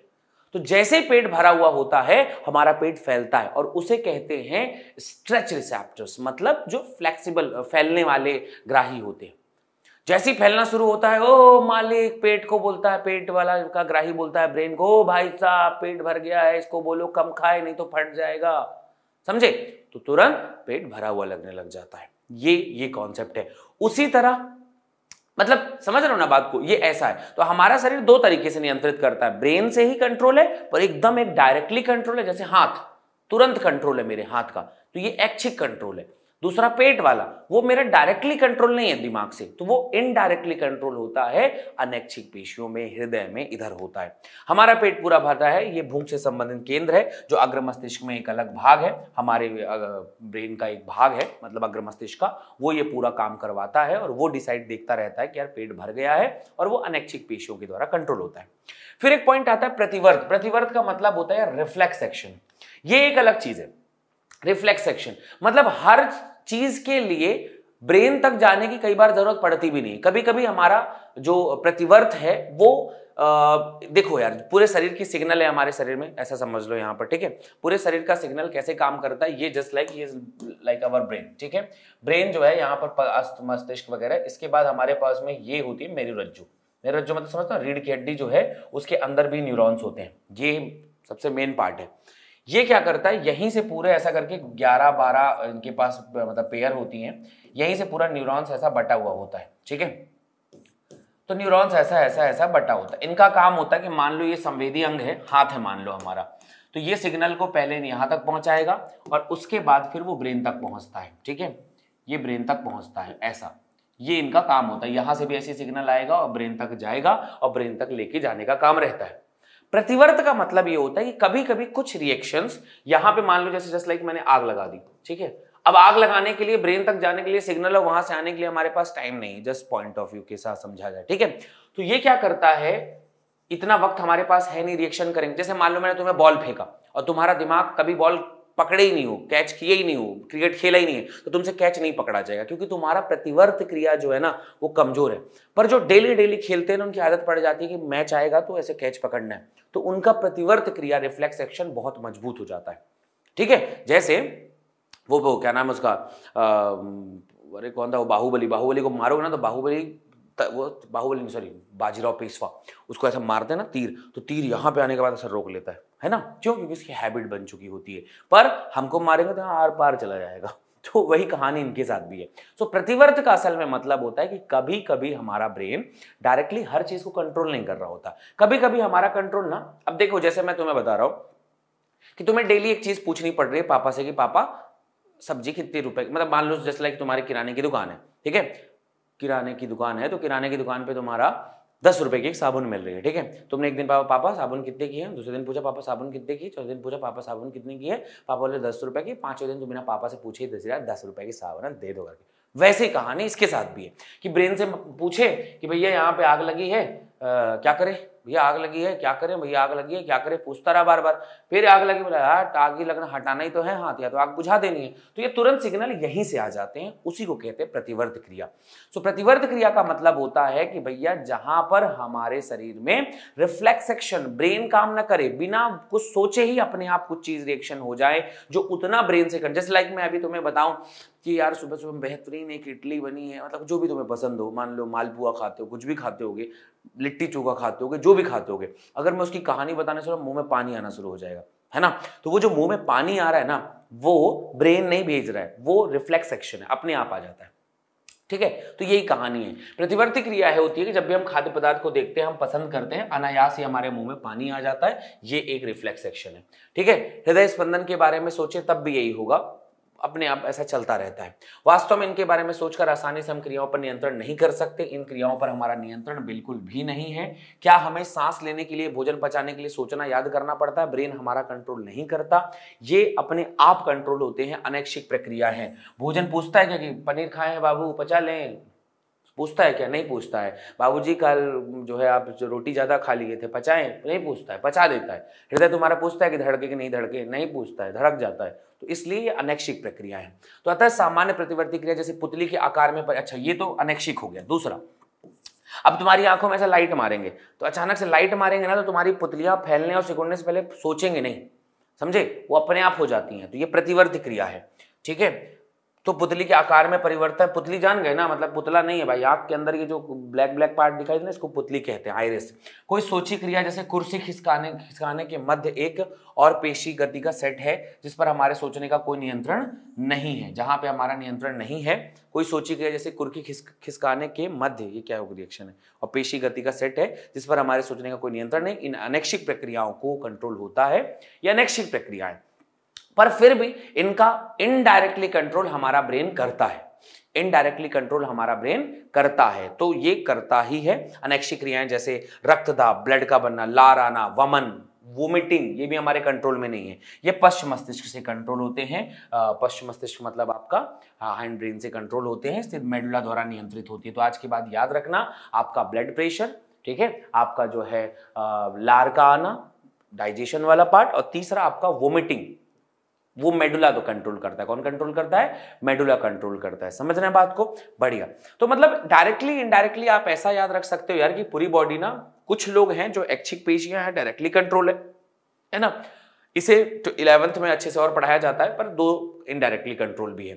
तो जैसे पेट भरा हुआ होता है हमारा पेट फैलता है और उसे कहते हैं स्ट्रेच रिसेप्टर्स मतलब जो फ्लेक्सिबल फैलने वाले ग्राही होते हैं जैसे ही फैलना शुरू होता है ओ मालिक पेट को बोलता है पेट वाला का ग्राही बोलता है ब्रेन को ओ भाई साहब पेट भर गया है इसको बोलो कम खाए नहीं तो फट जाएगा समझे तो तुरंत पेट भरा हुआ लगने लग जाता है ये ये कॉन्सेप्ट है उसी तरह मतलब समझ रहे हो ना बात को ये ऐसा है तो हमारा शरीर दो तरीके से नियंत्रित करता है ब्रेन से ही कंट्रोल है पर एकदम एक डायरेक्टली कंट्रोल है जैसे हाथ तुरंत कंट्रोल है मेरे हाथ का तो ये ऐच्छिक कंट्रोल है दूसरा पेट वाला वो मेरा डायरेक्टली कंट्रोल नहीं है दिमाग से तो वो इनडायरेक्टली कंट्रोल होता है अनैच्छिक पेशियों में हृदय में इधर होता है हमारा पेट पूरा भरता है ये भूख से संबंधित केंद्र है जो अग्र मस्तिष्क में एक अलग भाग है हमारे ब्रेन का एक भाग है मतलब अग्र मस्तिष्क का वो ये पूरा काम करवाता है और वो डिसाइड देखता रहता है कि यार पेट भर गया है और वो अनैच्छिक पेशियों के द्वारा कंट्रोल होता है फिर एक पॉइंट आता है प्रतिवर्त प्रतिवर्त का मतलब होता है रिफ्लेक्स एक्शन ये एक अलग चीज है रिफ्लेक्स सेक्शन मतलब हर चीज के लिए ब्रेन तक जाने की कई बार जरूरत पड़ती भी नहीं कभी कभी हमारा जो प्रतिवर्त है वो आ, देखो यार पूरे शरीर की सिग्नल है हमारे शरीर में ऐसा समझ लो यहाँ पर ठीक है पूरे शरीर का सिग्नल कैसे काम करता है ये जस्ट लाइक ये लाइक अवर ब्रेन ठीक है ब्रेन जो है यहाँ पर मस्तिष्क वगैरह इसके बाद हमारे पास में ये होती है मेरी रज्जु मतलब समझता हूँ रीढ़ की हड्डी जो है उसके अंदर भी न्यूरोन्स होते हैं ये सबसे मेन पार्ट है ये क्या करता है यहीं से पूरे ऐसा करके 11 12 इनके पास मतलब पेयर होती हैं यहीं से पूरा न्यूरॉन्स ऐसा बटा हुआ होता है ठीक है तो न्यूरॉन्स ऐसा ऐसा ऐसा बटा होता है इनका काम होता है कि मान लो ये संवेदी अंग है हाथ है मान लो हमारा तो ये सिग्नल को पहले यहाँ तक पहुँचाएगा और उसके बाद फिर वो ब्रेन तक पहुँचता है ठीक है ये ब्रेन तक पहुँचता है ऐसा ये इनका काम होता है यहाँ से भी ऐसे सिग्नल आएगा और ब्रेन तक जाएगा और ब्रेन तक लेके जाने का काम रहता है प्रतिवर्त का मतलब ये होता है कि कभी कभी कुछ रिएक्शंस यहां पे मान लो जैसे जस्ट लाइक मैंने आग लगा दी ठीक है अब आग लगाने के लिए ब्रेन तक जाने के लिए सिग्नल और वहां से आने के लिए हमारे पास टाइम नहीं जस्ट पॉइंट ऑफ व्यू के साथ समझा जाए ठीक है तो ये क्या करता है इतना वक्त हमारे पास है नहीं रिएक्शन करेंगे जैसे मान लो मैंने तुम्हें बॉल फेंका और तुम्हारा दिमाग कभी बॉल पकड़े ही नहीं हो कैच किए ही नहीं हो क्रिकेट खेला ही नहीं है तो तुमसे कैच नहीं पकड़ा जाएगा क्योंकि तुम्हारा प्रतिवर्त क्रिया जो है ना वो कमजोर है पर जो डेली डेली खेलते हैं ना उनकी आदत पड़ जाती है कि मैच आएगा तो ऐसे कैच पकड़ना है तो उनका प्रतिवर्त क्रिया रिफ्लेक्स एक्शन बहुत मजबूत हो जाता है ठीक है जैसे वो वो क्या नाम है उसका अरे कौन था वो बाहुबली बाहुबली को मारोगे ना तो बाहुबली वो बाहुबली सॉरी बाजीराव पेशवा उसको ऐसा मारते हैं ना तीर तो तीर यहाँ पे आने के बाद ऐसा रोक लेता है है ना क्यों क्योंकि इसकी हैबिट बन चुकी होती है पर हमको मारेंगे तो आर पार चला जाएगा तो वही कहानी इनके साथ भी है सो so, प्रतिवर्त का असल में मतलब होता है कि कभी कभी हमारा ब्रेन डायरेक्टली हर चीज को कंट्रोल नहीं कर रहा होता कभी कभी हमारा कंट्रोल ना अब देखो जैसे मैं तुम्हें बता रहा हूं कि तुम्हें डेली एक चीज पूछनी पड़ रही है पापा से कि पापा सब्जी कितने रुपए मतलब मान लो जैसे लाइक तुम्हारे किराने की दुकान है ठीक है किराने की दुकान है तो किराने की दुकान पे तुम्हारा दस रुपए की एक साबुन मिल रही है ठीक है तुमने एक दिन पापा पापा साबुन कितने की है दूसरे दिन पूछा पापा साबुन कितने की चौथे दिन पूछा पापा साबुन कितने की है पापा बोले दस रुपए की पांचवें दिन तुम तो बिना पापा से पूछे दस दस रुपए की साबुन दे दो करके वैसी कहानी इसके साथ भी है कि ब्रेन से पूछे कि भैया यहाँ पे आग लगी है आ, क्या करें भैया आग लगी है क्या करें भैया आग लगी है क्या करें पूछता रहा बार बार फिर आग लगी बोला यार आग ही लगना हटाना ही तो है हाथ तो या तो आग बुझा देनी है तो ये तुरंत सिग्नल यहीं से आ जाते हैं उसी को कहते हैं प्रतिवर्त क्रिया सो प्रतिवर्त क्रिया का मतलब होता है कि भैया जहां पर हमारे शरीर में रिफ्लेक्स एक्शन ब्रेन काम ना करे बिना कुछ सोचे ही अपने आप कुछ चीज रिएक्शन हो जाए जो उतना ब्रेन से कर जैसे लाइक मैं अभी तुम्हें बताऊं कि यार सुबह सुबह बेहतरीन एक इडली बनी है मतलब जो भी तुम्हें पसंद हो मान लो मालपुआ खाते हो कुछ भी खाते होगे लिट्टी चोखा खाते होगे जो भी खाते होगे अगर मैं उसकी कहानी बताने से मुंह में पानी आना शुरू हो जाएगा है ना तो वो जो मुंह में पानी आ रहा है ना वो ब्रेन नहीं भेज रहा है वो रिफ्लेक्स एक्शन है अपने आप आ जाता है ठीक है तो यही कहानी है प्रतिवर्ती क्रिया है होती है कि जब भी हम खाद्य पदार्थ को देखते हैं हम पसंद करते हैं अनायास ही हमारे मुंह में पानी आ जाता है ये एक रिफ्लेक्स एक्शन है ठीक है हृदय स्पंदन के बारे में सोचे तब भी यही होगा अपने आप ऐसा चलता रहता है वास्तव में इनके बारे में सोचकर आसानी से हम क्रियाओं पर नियंत्रण नहीं कर सकते इन क्रियाओं पर हमारा नियंत्रण बिल्कुल भी नहीं है क्या हमें सांस लेने के लिए भोजन पचाने के लिए सोचना याद करना पड़ता है ब्रेन हमारा कंट्रोल नहीं करता ये अपने आप कंट्रोल होते हैं अनैच्छिक प्रक्रिया है भोजन पूछता है क्या कि पनीर खाए हैं बाबू पचा लें पूछता है क्या नहीं पूछता है बाबूजी कल जो है आप जो रोटी ज़्यादा खा लिए थे पचाएं नहीं पूछता है पचा देता है हृदय तुम्हारा पूछता है कि धड़के कि नहीं धड़के नहीं पूछता है धड़क जाता है तो इसलिए ये अनैक्षिक प्रक्रिया है तो अतः सामान्य प्रतिवर्ती क्रिया जैसे पुतली के आकार में पर, अच्छा ये तो अनैक्षिक हो गया दूसरा अब तुम्हारी आंखों में ऐसा लाइट मारेंगे तो अचानक से लाइट मारेंगे ना तो तुम्हारी पुतलियां फैलने और सिकुड़ने से पहले सोचेंगे नहीं समझे वो अपने आप हो जाती हैं तो ये प्रतिवर्ती क्रिया है ठीक है तो पुतली के आकार में परिवर्तन पुतली जान गए ना मतलब पुतला नहीं है भाई आंख के अंदर ये जो ब्लैक ब्लैक पार्ट दिखाई देना इसको पुतली कहते हैं आयरिस कोई सोची क्रिया जैसे कुर्सी खिसकाने खिसकाने के मध्य एक और पेशी गति का सेट है जिस पर हमारे सोचने का कोई नियंत्रण नहीं है जहां पे हमारा नियंत्रण नहीं है कोई सोची क्रिया जैसे कुर्की खिसकाने के मध्य ये क्या होगा रिएक्शन है और पेशी गति का सेट है जिस पर हमारे सोचने का कोई नियंत्रण नहीं इन अनैक्षिक प्रक्रियाओं को कंट्रोल होता है ये अनैक्षिक प्रक्रियाएं पर फिर भी इनका इनडायरेक्टली कंट्रोल हमारा ब्रेन करता है इनडायरेक्टली कंट्रोल हमारा ब्रेन करता है तो ये करता ही है अनेक्षी क्रियाएं जैसे रक्तदाब ब्लड का बनना लार आना वमन वोमिटिंग ये भी हमारे कंट्रोल में नहीं है ये पश्चिम मस्तिष्क से कंट्रोल होते हैं पश्चिम मस्तिष्क मतलब आपका हैंड हाँ, ब्रेन से कंट्रोल होते हैं सिर्फ मेडुला द्वारा नियंत्रित होती है तो आज के बाद याद रखना आपका ब्लड प्रेशर ठीक है आपका जो है लार का आना डाइजेशन वाला पार्ट और तीसरा आपका वोमिटिंग वो मेडुला तो कंट्रोल करता है कौन कंट्रोल करता है मेडुला कंट्रोल करता है समझ रहे हैं बात को बढ़िया तो मतलब डायरेक्टली इनडायरेक्टली आप ऐसा याद रख सकते हो यार कि पूरी बॉडी ना कुछ लोग हैं जो ऐच्छिक पेशियां हैं डायरेक्टली कंट्रोल है है ना इसे इलेवंथ तो में अच्छे से और पढ़ाया जाता है पर दो इनडायरेक्टली कंट्रोल भी है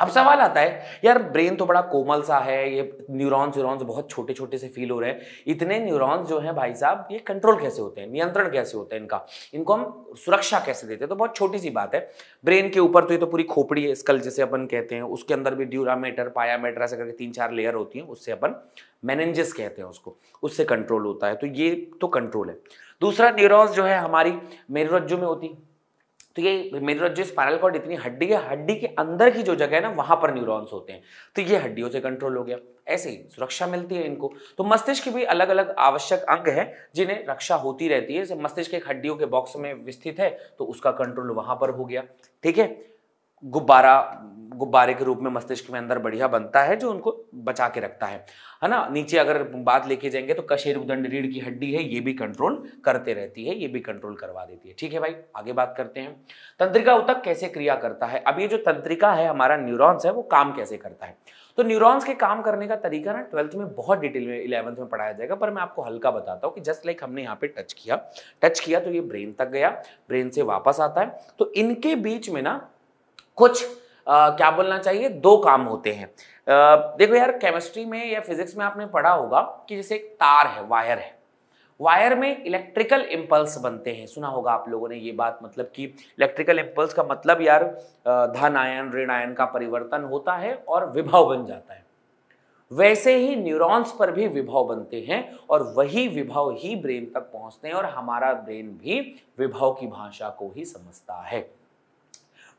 अब सवाल आता है यार ब्रेन तो बड़ा कोमल सा है ये न्यूरॉन्स न्यूरॉन्स बहुत छोटे छोटे से फील हो रहे हैं इतने न्यूरॉन्स जो हैं भाई साहब ये कंट्रोल कैसे होते हैं नियंत्रण कैसे होते हैं इनका इनको हम सुरक्षा कैसे देते हैं तो बहुत छोटी सी बात है ब्रेन के ऊपर तो ये तो पूरी खोपड़ी है स्कल जैसे अपन कहते हैं उसके अंदर भी ड्यूरामेटर पायामेटर ऐसे करके तीन चार लेयर होती हैं उससे अपन मैनेजेस कहते हैं उसको उससे कंट्रोल होता है तो ये तो कंट्रोल है दूसरा न्यूरॉन्स जो है हमारी मेरुरज्जु में होती तो ये मेरे जो स्पाइनल कॉर्ड इतनी हड्डी है हड्डी के अंदर की जो जगह है ना वहां पर न्यूरॉन्स होते हैं तो ये हड्डियों से कंट्रोल हो गया ऐसे ही सुरक्षा मिलती है इनको तो मस्तिष्क के भी अलग अलग आवश्यक अंग हैं जिन्हें रक्षा होती रहती है जैसे मस्तिष्क एक हड्डियों के बॉक्स में विस्थित है तो उसका कंट्रोल वहां पर हो गया ठीक है गुब्बारा गुब्बारे के रूप में मस्तिष्क में अंदर बढ़िया बनता है जो उनको बचा के रखता है है ना नीचे अगर बात लेके जाएंगे तो कशेर उदंड रीढ़ की हड्डी है ये भी कंट्रोल करते रहती है ये भी कंट्रोल करवा देती है ठीक है भाई आगे बात करते हैं तंत्रिका उतक कैसे क्रिया करता है अब ये जो तंत्रिका है हमारा न्यूरॉन्स है वो काम कैसे करता है तो न्यूरॉन्स के काम करने का तरीका ना ट्वेल्थ में बहुत डिटेल में इलेवंथ में पढ़ाया जाएगा पर मैं आपको हल्का बताता हूँ कि जस्ट लाइक हमने यहाँ पे टच किया टच किया तो ये ब्रेन तक गया ब्रेन से वापस आता है तो इनके बीच में ना कुछ आ, क्या बोलना चाहिए दो काम होते हैं आ, देखो यार केमिस्ट्री में या फिजिक्स में आपने पढ़ा होगा कि जैसे एक तार है वायर है वायर में इलेक्ट्रिकल इम्पल्स बनते हैं सुना होगा आप लोगों ने ये बात मतलब कि इलेक्ट्रिकल इम्पल्स का मतलब यार धन आयन ऋण आयन का परिवर्तन होता है और विभव बन जाता है वैसे ही न्यूरॉन्स पर भी विभव बनते हैं और वही विभव ही ब्रेन तक पहुंचते हैं और हमारा ब्रेन भी विभव की भाषा को ही समझता है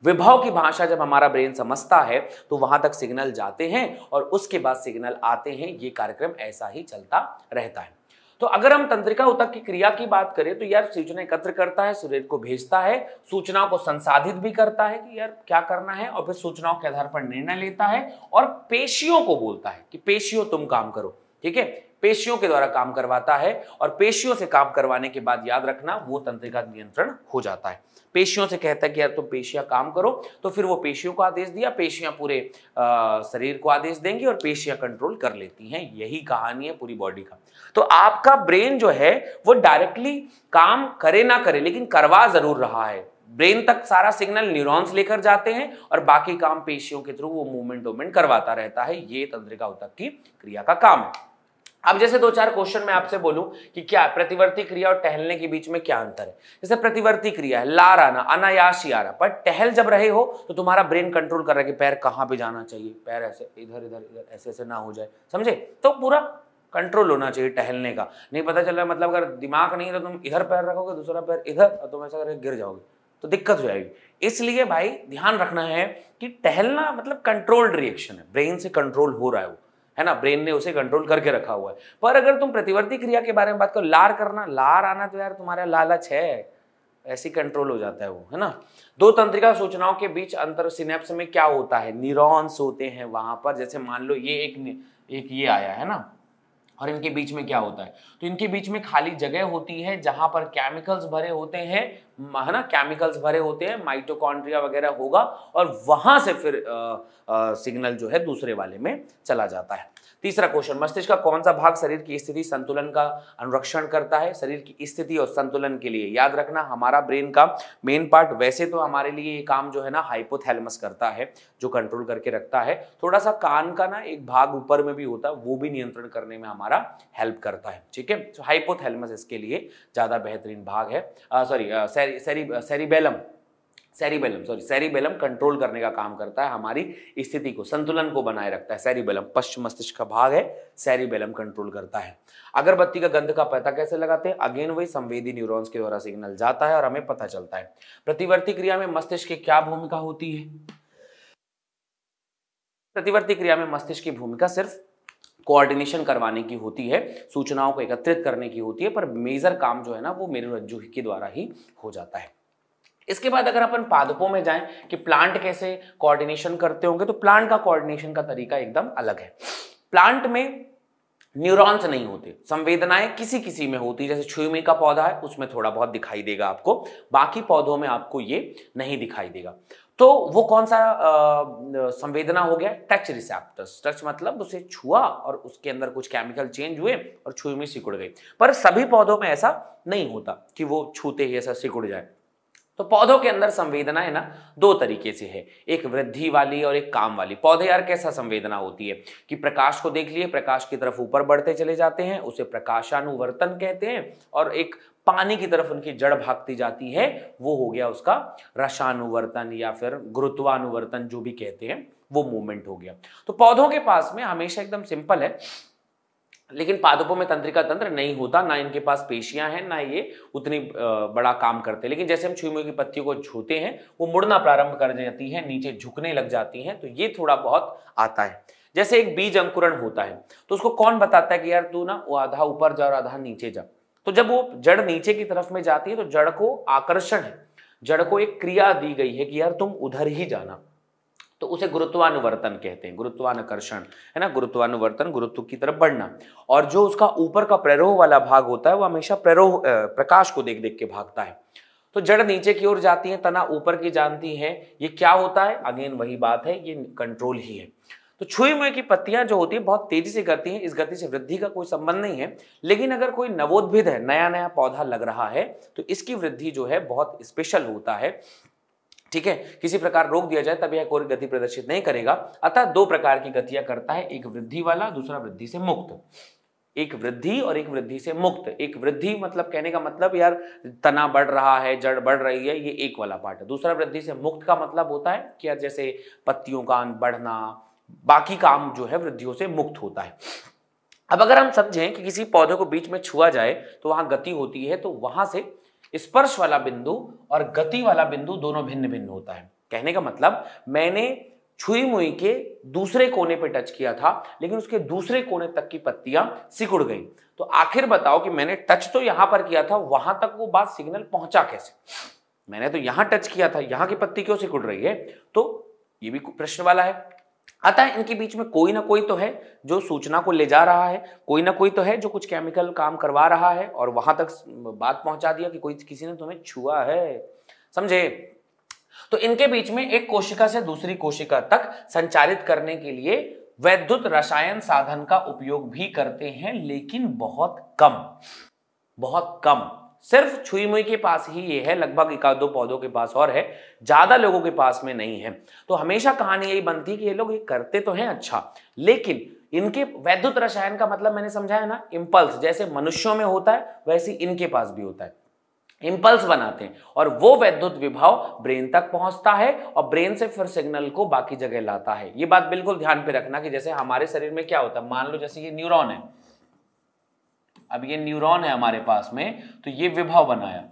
विभव की भाषा जब हमारा ब्रेन समझता है तो वहां तक सिग्नल जाते हैं और उसके बाद सिग्नल आते हैं ये कार्यक्रम ऐसा ही चलता रहता है तो अगर हम तंत्रिका उतक की क्रिया की बात करें तो यार सूचना एकत्र करता है शरीर को भेजता है सूचनाओं को संसाधित भी करता है कि यार क्या करना है और फिर सूचनाओं के आधार पर निर्णय लेता है और पेशियों को बोलता है कि पेशियों तुम काम करो ठीक है पेशियों के द्वारा काम करवाता है और पेशियों से काम करवाने के बाद याद रखना वो तंत्रिका नियंत्रण हो जाता है पेशियों से कहता है कि यार तुम पेशियां काम करो तो फिर वो पेशियों को आदेश दिया पेशियां पूरे आ, शरीर को आदेश देंगी और पेशियां कंट्रोल कर लेती हैं यही कहानी है पूरी बॉडी का तो आपका ब्रेन जो है वो डायरेक्टली काम करे ना करे लेकिन करवा जरूर रहा है ब्रेन तक सारा सिग्नल न्यूरॉन्स लेकर जाते हैं और बाकी काम पेशियों के थ्रू वो मूवमेंट वूवमेंट करवाता रहता है ये तंत्रिका उतक की क्रिया का काम है अब जैसे दो चार क्वेश्चन मैं आपसे बोलूं कि क्या प्रतिवर्ती क्रिया और टहलने के बीच में क्या अंतर है जैसे प्रतिवर्ती क्रिया है लार आना अनायास ही आना पर टहल जब रहे हो तो तुम्हारा ब्रेन कंट्रोल कर रहा है कि पैर कहाँ पे जाना चाहिए पैर ऐसे इधर इधर इधर ऐसे ऐसे ना हो जाए समझे तो पूरा कंट्रोल होना चाहिए टहलने का नहीं पता चल रहा मतलब अगर दिमाग नहीं है तो तुम इधर पैर रखोगे दूसरा पैर इधर और तुम ऐसा करके गिर जाओगे तो दिक्कत हो जाएगी इसलिए भाई ध्यान रखना है कि टहलना मतलब कंट्रोल्ड रिएक्शन है ब्रेन से कंट्रोल हो रहा है वो है ना ब्रेन ने उसे कंट्रोल करके रखा हुआ है पर अगर तुम प्रतिवर्ती क्रिया के बारे में बात करो लार करना लार आना तो यार तुम्हारा लालच है ऐसी कंट्रोल हो जाता है वो है ना दो तंत्रिका सूचनाओं के बीच अंतर सिनेप्स में क्या होता है न्यूरॉन्स होते हैं वहां पर जैसे मान लो ये एक एक ये आया है ना और इनके बीच में क्या होता है तो इनके बीच में खाली जगह होती है जहां पर केमिकल्स भरे होते हैं है ना केमिकल्स भरे होते हैं माइटोकॉन्ड्रिया वगैरह होगा और वहां से फिर सिग्नल जो है दूसरे वाले में चला जाता है तीसरा क्वेश्चन मस्तिष्क का कौन सा भाग शरीर की स्थिति संतुलन का अनुरक्षण करता है शरीर की स्थिति और संतुलन के लिए याद रखना हमारा ब्रेन का मेन पार्ट वैसे तो हमारे लिए ये काम जो है ना हाइपोथैलमस करता है जो कंट्रोल करके रखता है थोड़ा सा कान का ना एक भाग ऊपर में भी होता है वो भी नियंत्रण करने में हमारा हेल्प करता है ठीक है so, इसके लिए ज़्यादा बेहतरीन भाग है sorry cerebellum cerebellum sorry cerebellum control करने का काम करता है हमारी स्थिति को संतुलन को बनाए रखता है सेरिबेलम पश्चिम मस्तिष्क का भाग है सेरिबेलम कंट्रोल करता है अगरबत्ती का गंध का पता कैसे लगाते हैं अगेन वही संवेदी न्यूरॉन्स के द्वारा सिग्नल जाता है और हमें पता चलता है प्रतिवर्ती क्रिया में मस्तिष्क की क्या भूमिका होती है प्रतिवर्ती क्रिया में मस्तिष्क की भूमिका सिर्फ कोऑर्डिनेशन करवाने की होती है सूचनाओं को एकत्रित करने की होती है पर मेजर काम जो है ना वो रज्जु के द्वारा ही हो जाता है इसके बाद अगर अपन पादपों में जाएं कि प्लांट कैसे कोऑर्डिनेशन करते होंगे तो प्लांट का कोऑर्डिनेशन का तरीका एकदम अलग है प्लांट में न्यूरॉन्स नहीं होते संवेदनाएं किसी किसी में होती जैसे छुईमी का पौधा है उसमें थोड़ा बहुत दिखाई देगा आपको बाकी पौधों में आपको ये नहीं दिखाई देगा तो वो कौन सा आ, संवेदना हो गया टच रिसेप्टर्स टच मतलब उसे छुआ और उसके अंदर कुछ केमिकल चेंज हुए और छुई में सिकुड़ गई पर सभी पौधों में ऐसा नहीं होता कि वो छूते ही ऐसा सिकुड़ जाए तो पौधों के अंदर संवेदना है ना दो तरीके से है एक वृद्धि वाली और एक काम वाली पौधे यार कैसा संवेदना होती है कि प्रकाश को देख लिए प्रकाश की तरफ ऊपर बढ़ते चले जाते हैं उसे प्रकाशानुवर्तन कहते हैं और एक पानी की तरफ उनकी जड़ भागती जाती है वो हो गया उसका रसानुवर्तन या फिर गुरुत्वानुवर्तन जो भी कहते हैं वो मूवमेंट हो गया तो पौधों के पास में हमेशा एकदम सिंपल है लेकिन पादपों में तंत्रिका तंत्र नहीं होता ना इनके पास पेशियां हैं ना ये उतनी बड़ा काम करते हैं लेकिन जैसे हम छुईमुई की पत्तियों को छूते हैं वो मुड़ना प्रारंभ कर जाती हैं नीचे झुकने लग जाती हैं तो ये थोड़ा बहुत आता है जैसे एक बीज अंकुरण होता है तो उसको कौन बताता है कि यार तू ना वो आधा ऊपर जा और आधा नीचे जा तो जब वो जड़ नीचे की तरफ में जाती है तो जड़ को आकर्षण है जड़ को एक क्रिया दी गई है कि यार तुम उधर ही जाना तो उसे गुरुत्वानुवर्तन कहते हैं गुरुत्वानकर्षण है ना गुरुत्वानुवर्तन गुरुत्व की तरफ बढ़ना और जो उसका ऊपर का प्ररोह वाला भाग होता है वो हमेशा प्ररोह प्रकाश को देख देख के भागता है तो जड़ नीचे की ओर जाती है तना ऊपर की जानती है ये क्या होता है अगेन वही बात है ये कंट्रोल ही है तो छुई मुई की पत्तियां जो होती है बहुत तेजी से करती हैं इस गति से वृद्धि का कोई संबंध नहीं है लेकिन अगर कोई नवोद्भिद है नया नया पौधा लग रहा है तो इसकी वृद्धि जो है बहुत स्पेशल होता है ठीक है किसी प्रकार रोक दिया जाए तब यह कोर गति प्रदर्शित नहीं करेगा अतः दो प्रकार की गतियां करता है एक वृद्धि वाला दूसरा वृद्धि से मुक्त एक वृद्धि और एक वृद्धि से मुक्त एक वृद्धि मतलब कहने का मतलब यार तना बढ़ रहा है जड़ बढ़ रही है ये एक वाला पार्ट है दूसरा वृद्धि से मुक्त का मतलब होता है कि यार जैसे पत्तियों का बढ़ना बाकी काम जो है वृद्धियों से मुक्त होता है अब अगर हम समझें कि किसी पौधे को बीच में छुआ जाए तो वहां गति होती है तो वहां से स्पर्श वाला बिंदु और गति वाला बिंदु दोनों भिन्न भिन्न होता है कहने का मतलब मैंने छुई मुई के दूसरे कोने पे टच किया था लेकिन उसके दूसरे कोने तक की पत्तियां सिकुड़ गई तो आखिर बताओ कि मैंने टच तो यहां पर किया था वहां तक वो बात सिग्नल पहुंचा कैसे मैंने तो यहां टच किया था यहां की पत्ती क्यों सिकुड़ रही है तो ये भी प्रश्न वाला है अतः इनके बीच में कोई ना कोई तो है जो सूचना को ले जा रहा है कोई ना कोई तो है जो कुछ केमिकल काम करवा रहा है और वहां तक बात पहुंचा दिया कि कोई किसी ने तुम्हें छुआ है समझे तो इनके बीच में एक कोशिका से दूसरी कोशिका तक संचारित करने के लिए वैद्युत रसायन साधन का उपयोग भी करते हैं लेकिन बहुत कम बहुत कम सिर्फ छुई मुई के पास ही ये है लगभग एक दो पौधों के पास और है ज़्यादा लोगों के पास में नहीं है तो हमेशा कहानी यही बनती है कि ये लोग ये करते तो हैं अच्छा लेकिन इनके वैद्युत रसायन का मतलब मैंने समझाया ना इम्पल्स जैसे मनुष्यों में होता है वैसे इनके पास भी होता है इम्पल्स बनाते हैं और वो वैद्युत विभाव ब्रेन तक पहुंचता है और ब्रेन से फिर सिग्नल को बाकी जगह लाता है ये बात बिल्कुल ध्यान पे रखना कि जैसे हमारे शरीर में क्या होता है मान लो जैसे ये न्यूरॉन है अब ये न्यूरॉन है हमारे पास में तो ये विभव बनाया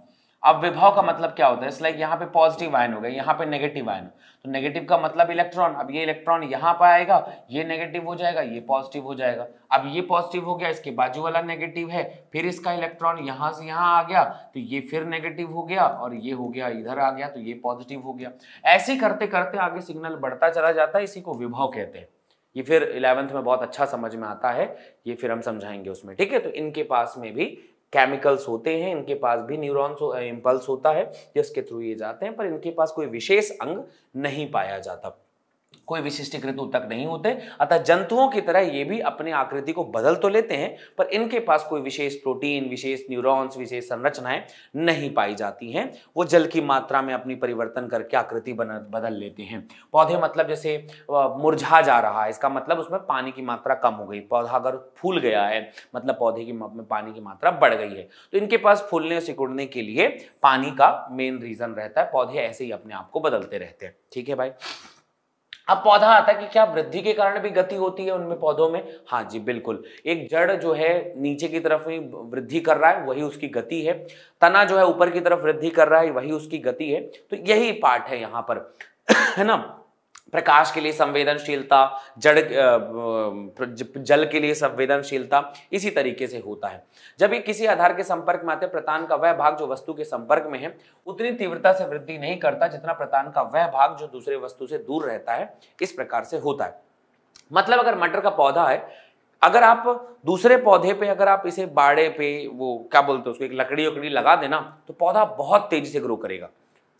अब विभव का मतलब क्या होता है इस लाइक यहाँ पे पॉजिटिव आयन हो गया यहाँ पे नेगेटिव आयन तो नेगेटिव का मतलब इलेक्ट्रॉन अब ये इलेक्ट्रॉन यहाँ पे आएगा ये नेगेटिव हो जाएगा ये पॉजिटिव हो जाएगा अब ये पॉजिटिव हो गया इसके बाजू वाला नेगेटिव है फिर इसका इलेक्ट्रॉन यहाँ से यहाँ आ गया तो ये फिर नेगेटिव हो गया और ये हो गया इधर आ गया तो ये पॉजिटिव हो गया ऐसे करते करते आगे सिग्नल बढ़ता चला जाता है इसी को विभव कहते हैं ये फिर इलेवेंथ में बहुत अच्छा समझ में आता है ये फिर हम समझाएंगे उसमें ठीक है तो इनके पास में भी केमिकल्स होते हैं इनके पास भी न्यूरॉन्स इम्पल्स होता है जिसके थ्रू ये जाते हैं पर इनके पास कोई विशेष अंग नहीं पाया जाता कोई विशिष्टीकृत ऊतक नहीं होते अतः जंतुओं की तरह ये भी अपने आकृति को बदल तो लेते हैं पर इनके पास कोई विशेष प्रोटीन विशेष न्यूरॉन्स विशेष संरचनाएं नहीं पाई जाती हैं वो जल की मात्रा में अपनी परिवर्तन करके आकृति बदल लेते हैं पौधे मतलब जैसे मुरझा जा रहा है इसका मतलब उसमें पानी की मात्रा कम हो गई पौधा अगर फूल गया है मतलब पौधे की पानी की मात्रा बढ़ गई है तो इनके पास फूलने सिकुड़ने के लिए पानी का मेन रीजन रहता है पौधे ऐसे ही अपने आप को बदलते रहते हैं ठीक है भाई अब पौधा आता है कि क्या वृद्धि के कारण भी गति होती है उनमें पौधों में हाँ जी बिल्कुल एक जड़ जो है नीचे की तरफ ही वृद्धि कर रहा है वही उसकी गति है तना जो है ऊपर की तरफ वृद्धि कर रहा है वही उसकी गति है तो यही पार्ट है यहाँ पर है ना प्रकाश के लिए संवेदनशीलता जड़ जल के लिए संवेदनशीलता इसी तरीके से होता है जब ये किसी आधार के संपर्क में आते प्रतान का वह भाग जो वस्तु के संपर्क में है उतनी तीव्रता से वृद्धि नहीं करता जितना प्रतान का वह भाग जो दूसरे वस्तु से दूर रहता है इस प्रकार से होता है मतलब अगर मटर का पौधा है अगर आप दूसरे पौधे पे अगर आप इसे बाड़े पे वो क्या बोलते हैं उसको एक लकड़ी वकड़ी लगा देना तो पौधा बहुत तेजी से ग्रो करेगा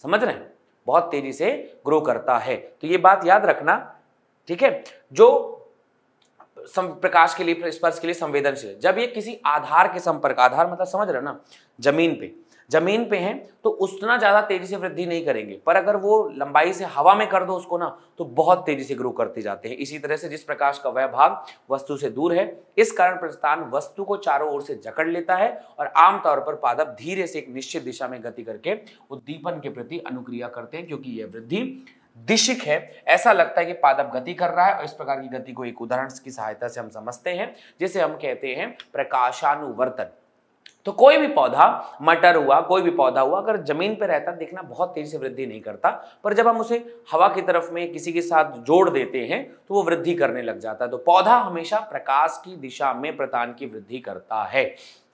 समझ रहे हैं बहुत तेजी से ग्रो करता है तो ये बात याद रखना ठीक है जो प्रकाश के लिए स्पर्श के लिए संवेदनशील जब ये किसी आधार के संपर्क आधार मतलब समझ रहे ना जमीन पे जमीन पे हैं तो उतना ज़्यादा तेज़ी से वृद्धि नहीं करेंगे पर अगर वो लंबाई से हवा में कर दो उसको ना तो बहुत तेज़ी से ग्रो करते जाते हैं इसी तरह से जिस प्रकाश का वह भाग वस्तु से दूर है इस कारण प्रस्थान वस्तु को चारों ओर से जकड़ लेता है और आमतौर पर पादप धीरे से एक निश्चित दिशा में गति करके उद्दीपन के प्रति अनुक्रिया करते हैं क्योंकि यह वृद्धि दिशिक है ऐसा लगता है कि पादप गति कर रहा है और इस प्रकार की गति को एक उदाहरण की सहायता से हम समझते हैं जिसे हम कहते हैं प्रकाशानुवर्तन तो कोई भी पौधा मटर हुआ कोई भी पौधा हुआ अगर जमीन पर रहता देखना बहुत तेजी से वृद्धि नहीं करता पर जब हम उसे हवा की तरफ में किसी के साथ जोड़ देते हैं तो वो वृद्धि करने लग जाता है तो पौधा हमेशा प्रकाश की दिशा में प्रतान की वृद्धि करता है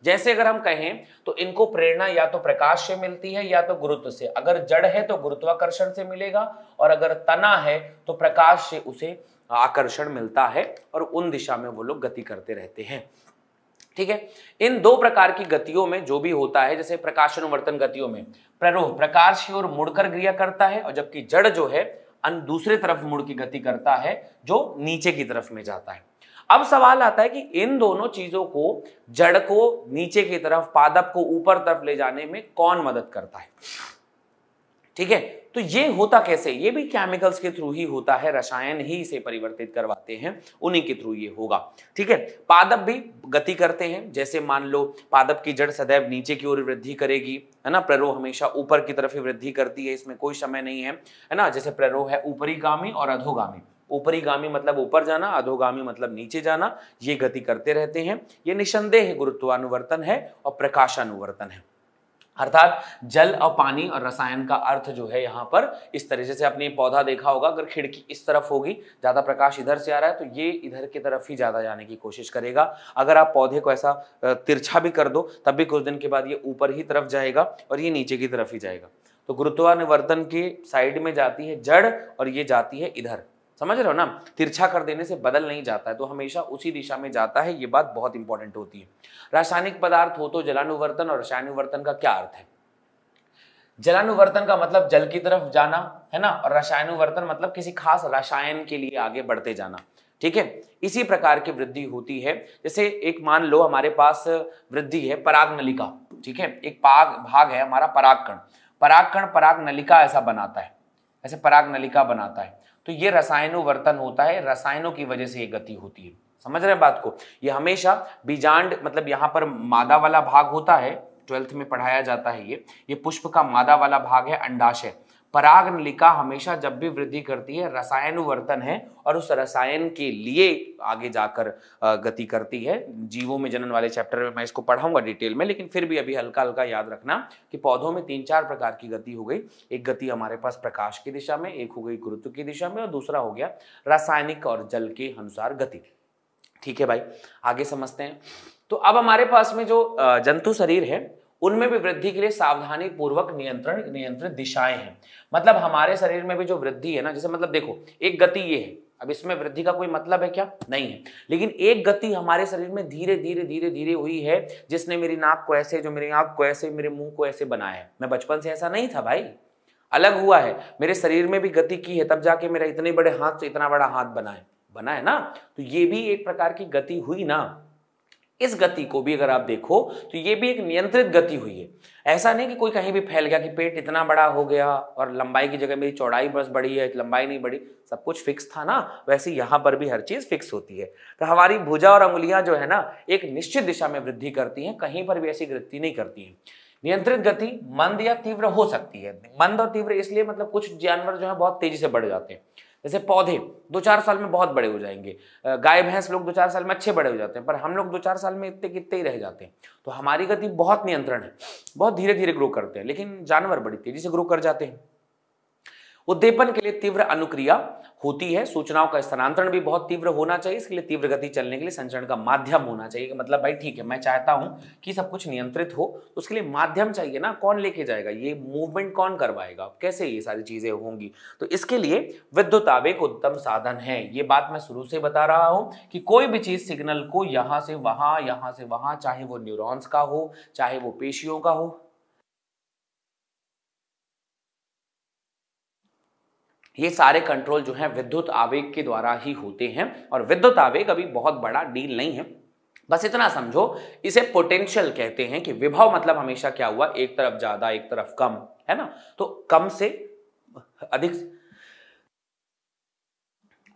जैसे अगर हम कहें तो इनको प्रेरणा या तो प्रकाश से मिलती है या तो गुरुत्व से अगर जड़ है तो गुरुत्वाकर्षण से मिलेगा और अगर तना है तो प्रकाश से उसे आकर्षण मिलता है और उन दिशा में वो लोग गति करते रहते हैं ठीक है इन दो प्रकार की गतियों में जो भी होता है जैसे प्रकाशनुवर्तन गतियों में प्ररोह प्रकाश की ओर मुड़कर क्रिया करता है और जबकि जड़ जो है अन दूसरे तरफ मुड़ की गति करता है जो नीचे की तरफ में जाता है अब सवाल आता है कि इन दोनों चीजों को जड़ को नीचे की तरफ पादप को ऊपर तरफ ले जाने में कौन मदद करता है ठीक है तो ये होता कैसे ये भी केमिकल्स के थ्रू ही होता है रसायन ही इसे परिवर्तित करवाते हैं उन्हीं के थ्रू ये होगा ठीक है पादप भी गति करते हैं जैसे मान लो पादप की जड़ सदैव नीचे की ओर वृद्धि करेगी है ना प्ररोह हमेशा ऊपर की तरफ ही वृद्धि करती है इसमें कोई समय नहीं है है ना जैसे प्ररोह है ऊपरी और अधोगामी ऊपरी गामी मतलब ऊपर जाना अधोगामी मतलब नीचे जाना ये गति करते रहते हैं ये निसंदेह गुरुत्वानुवर्तन है और प्रकाशानुवर्तन है अर्थात जल और पानी और रसायन का अर्थ जो है यहाँ पर इस तरीके से आपने पौधा देखा होगा अगर खिड़की इस तरफ होगी ज़्यादा प्रकाश इधर से आ रहा है तो ये इधर की तरफ ही ज़्यादा जाने की कोशिश करेगा अगर आप पौधे को ऐसा तिरछा भी कर दो तब भी कुछ दिन के बाद ये ऊपर ही तरफ जाएगा और ये नीचे की तरफ ही जाएगा तो गुरुत्वानिवर्तन के साइड में जाती है जड़ और ये जाती है इधर समझ रहे हो ना तिरछा कर देने से बदल नहीं जाता है तो हमेशा उसी दिशा में जाता है ये बात बहुत इंपॉर्टेंट होती है रासायनिक पदार्थ हो तो जलानुवर्तन और रसायनुवर्तन का क्या अर्थ है जलानुवर्तन का मतलब जल की तरफ जाना है ना और रसायनुवर्तन मतलब किसी खास रसायन के लिए आगे बढ़ते जाना ठीक है इसी प्रकार की वृद्धि होती है जैसे एक मान लो हमारे पास वृद्धि है पराग नलिका ठीक है एक पाग भाग है हमारा पराग कण पराग कण पराग नलिका ऐसा बनाता है ऐसे पराग नलिका बनाता है तो ये रसायनोवर्तन होता है रसायनों की वजह से ये गति होती है समझ रहे हैं बात को ये हमेशा बीजांड मतलब यहाँ पर मादा वाला भाग होता है ट्वेल्थ में पढ़ाया जाता है ये ये पुष्प का मादा वाला भाग है अंडाशय पराग नलिका हमेशा जब भी वृद्धि करती है रसायन वर्तन है और उस रसायन के लिए आगे जाकर गति करती है जीवों में जनन वाले चैप्टर में मैं इसको पढ़ाऊंगा डिटेल में लेकिन फिर भी अभी हल्का हल्का याद रखना कि पौधों में तीन चार प्रकार की गति हो गई एक गति हमारे पास प्रकाश की दिशा में एक हो गई गुरुत्व की दिशा में और दूसरा हो गया रासायनिक और जल के अनुसार गति ठीक है भाई आगे समझते हैं तो अब हमारे पास में जो जंतु शरीर है उनमें भी वृद्धि के लिए सावधानी पूर्वक नियंत्रण नियंत्रित दिशाएं हैं मतलब हमारे शरीर में भी जो वृद्धि है ना जैसे मतलब देखो एक गति ये है अब इसमें वृद्धि का कोई मतलब है क्या नहीं है लेकिन एक गति हमारे शरीर में धीरे धीरे धीरे धीरे हुई है जिसने मेरी नाक को ऐसे जो मेरी आंख को ऐसे मेरे मुंह को ऐसे बनाया है मैं बचपन से ऐसा नहीं था भाई अलग हुआ है मेरे शरीर में भी गति की है तब जाके मेरा इतने बड़े हाथ से इतना बड़ा हाथ बना है बना है ना तो ये भी एक प्रकार की गति हुई ना इस गति को भी अगर आप देखो तो ये भी एक नियंत्रित गति हुई है ऐसा नहीं कि कोई कहीं भी फैल गया कि पेट इतना बड़ा हो गया और लंबाई की जगह मेरी चौड़ाई बस बढ़ी है लंबाई नहीं बढ़ी सब कुछ फिक्स था ना वैसे यहाँ पर भी हर चीज़ फिक्स होती है तो हमारी भुजा और अंगुलियाँ जो है ना एक निश्चित दिशा में वृद्धि करती हैं कहीं पर भी ऐसी वृद्धि नहीं करती है नियंत्रित गति मंद या तीव्र हो सकती है मंद और तीव्र इसलिए मतलब कुछ जानवर जो है बहुत तेजी से बढ़ जाते हैं जैसे पौधे दो चार साल में बहुत बड़े हो जाएंगे गाय भैंस लोग दो चार साल में अच्छे बड़े हो जाते हैं पर हम लोग दो चार साल में इतने कितने ही रह जाते हैं तो हमारी गति बहुत नियंत्रण है बहुत धीरे धीरे ग्रो करते हैं लेकिन जानवर बड़ी तेजी से ग्रो कर जाते हैं उद्दीपन के लिए तीव्र अनुक्रिया होती है सूचनाओं का स्थानांतरण भी बहुत तीव्र होना चाहिए इसके लिए तीव्र गति चलने के लिए संचरण का माध्यम होना चाहिए कि मतलब भाई ठीक है मैं चाहता हूं कि सब कुछ नियंत्रित हो तो उसके लिए माध्यम चाहिए ना कौन लेके जाएगा ये मूवमेंट कौन करवाएगा कैसे ये सारी चीजें होंगी तो इसके लिए विद्युत आवेग उत्तम साधन है ये बात मैं शुरू से बता रहा हूं कि कोई भी चीज सिग्नल को यहां से वहां यहां से वहां चाहे वो न्यूरोन्स का हो चाहे वो पेशियों का हो ये सारे कंट्रोल जो है विद्युत आवेग के द्वारा ही होते हैं और विद्युत आवेग अभी बहुत बड़ा डील नहीं है बस इतना समझो इसे पोटेंशियल कहते हैं कि विभव मतलब हमेशा क्या हुआ एक तरफ ज्यादा एक तरफ कम है ना तो कम से अधिक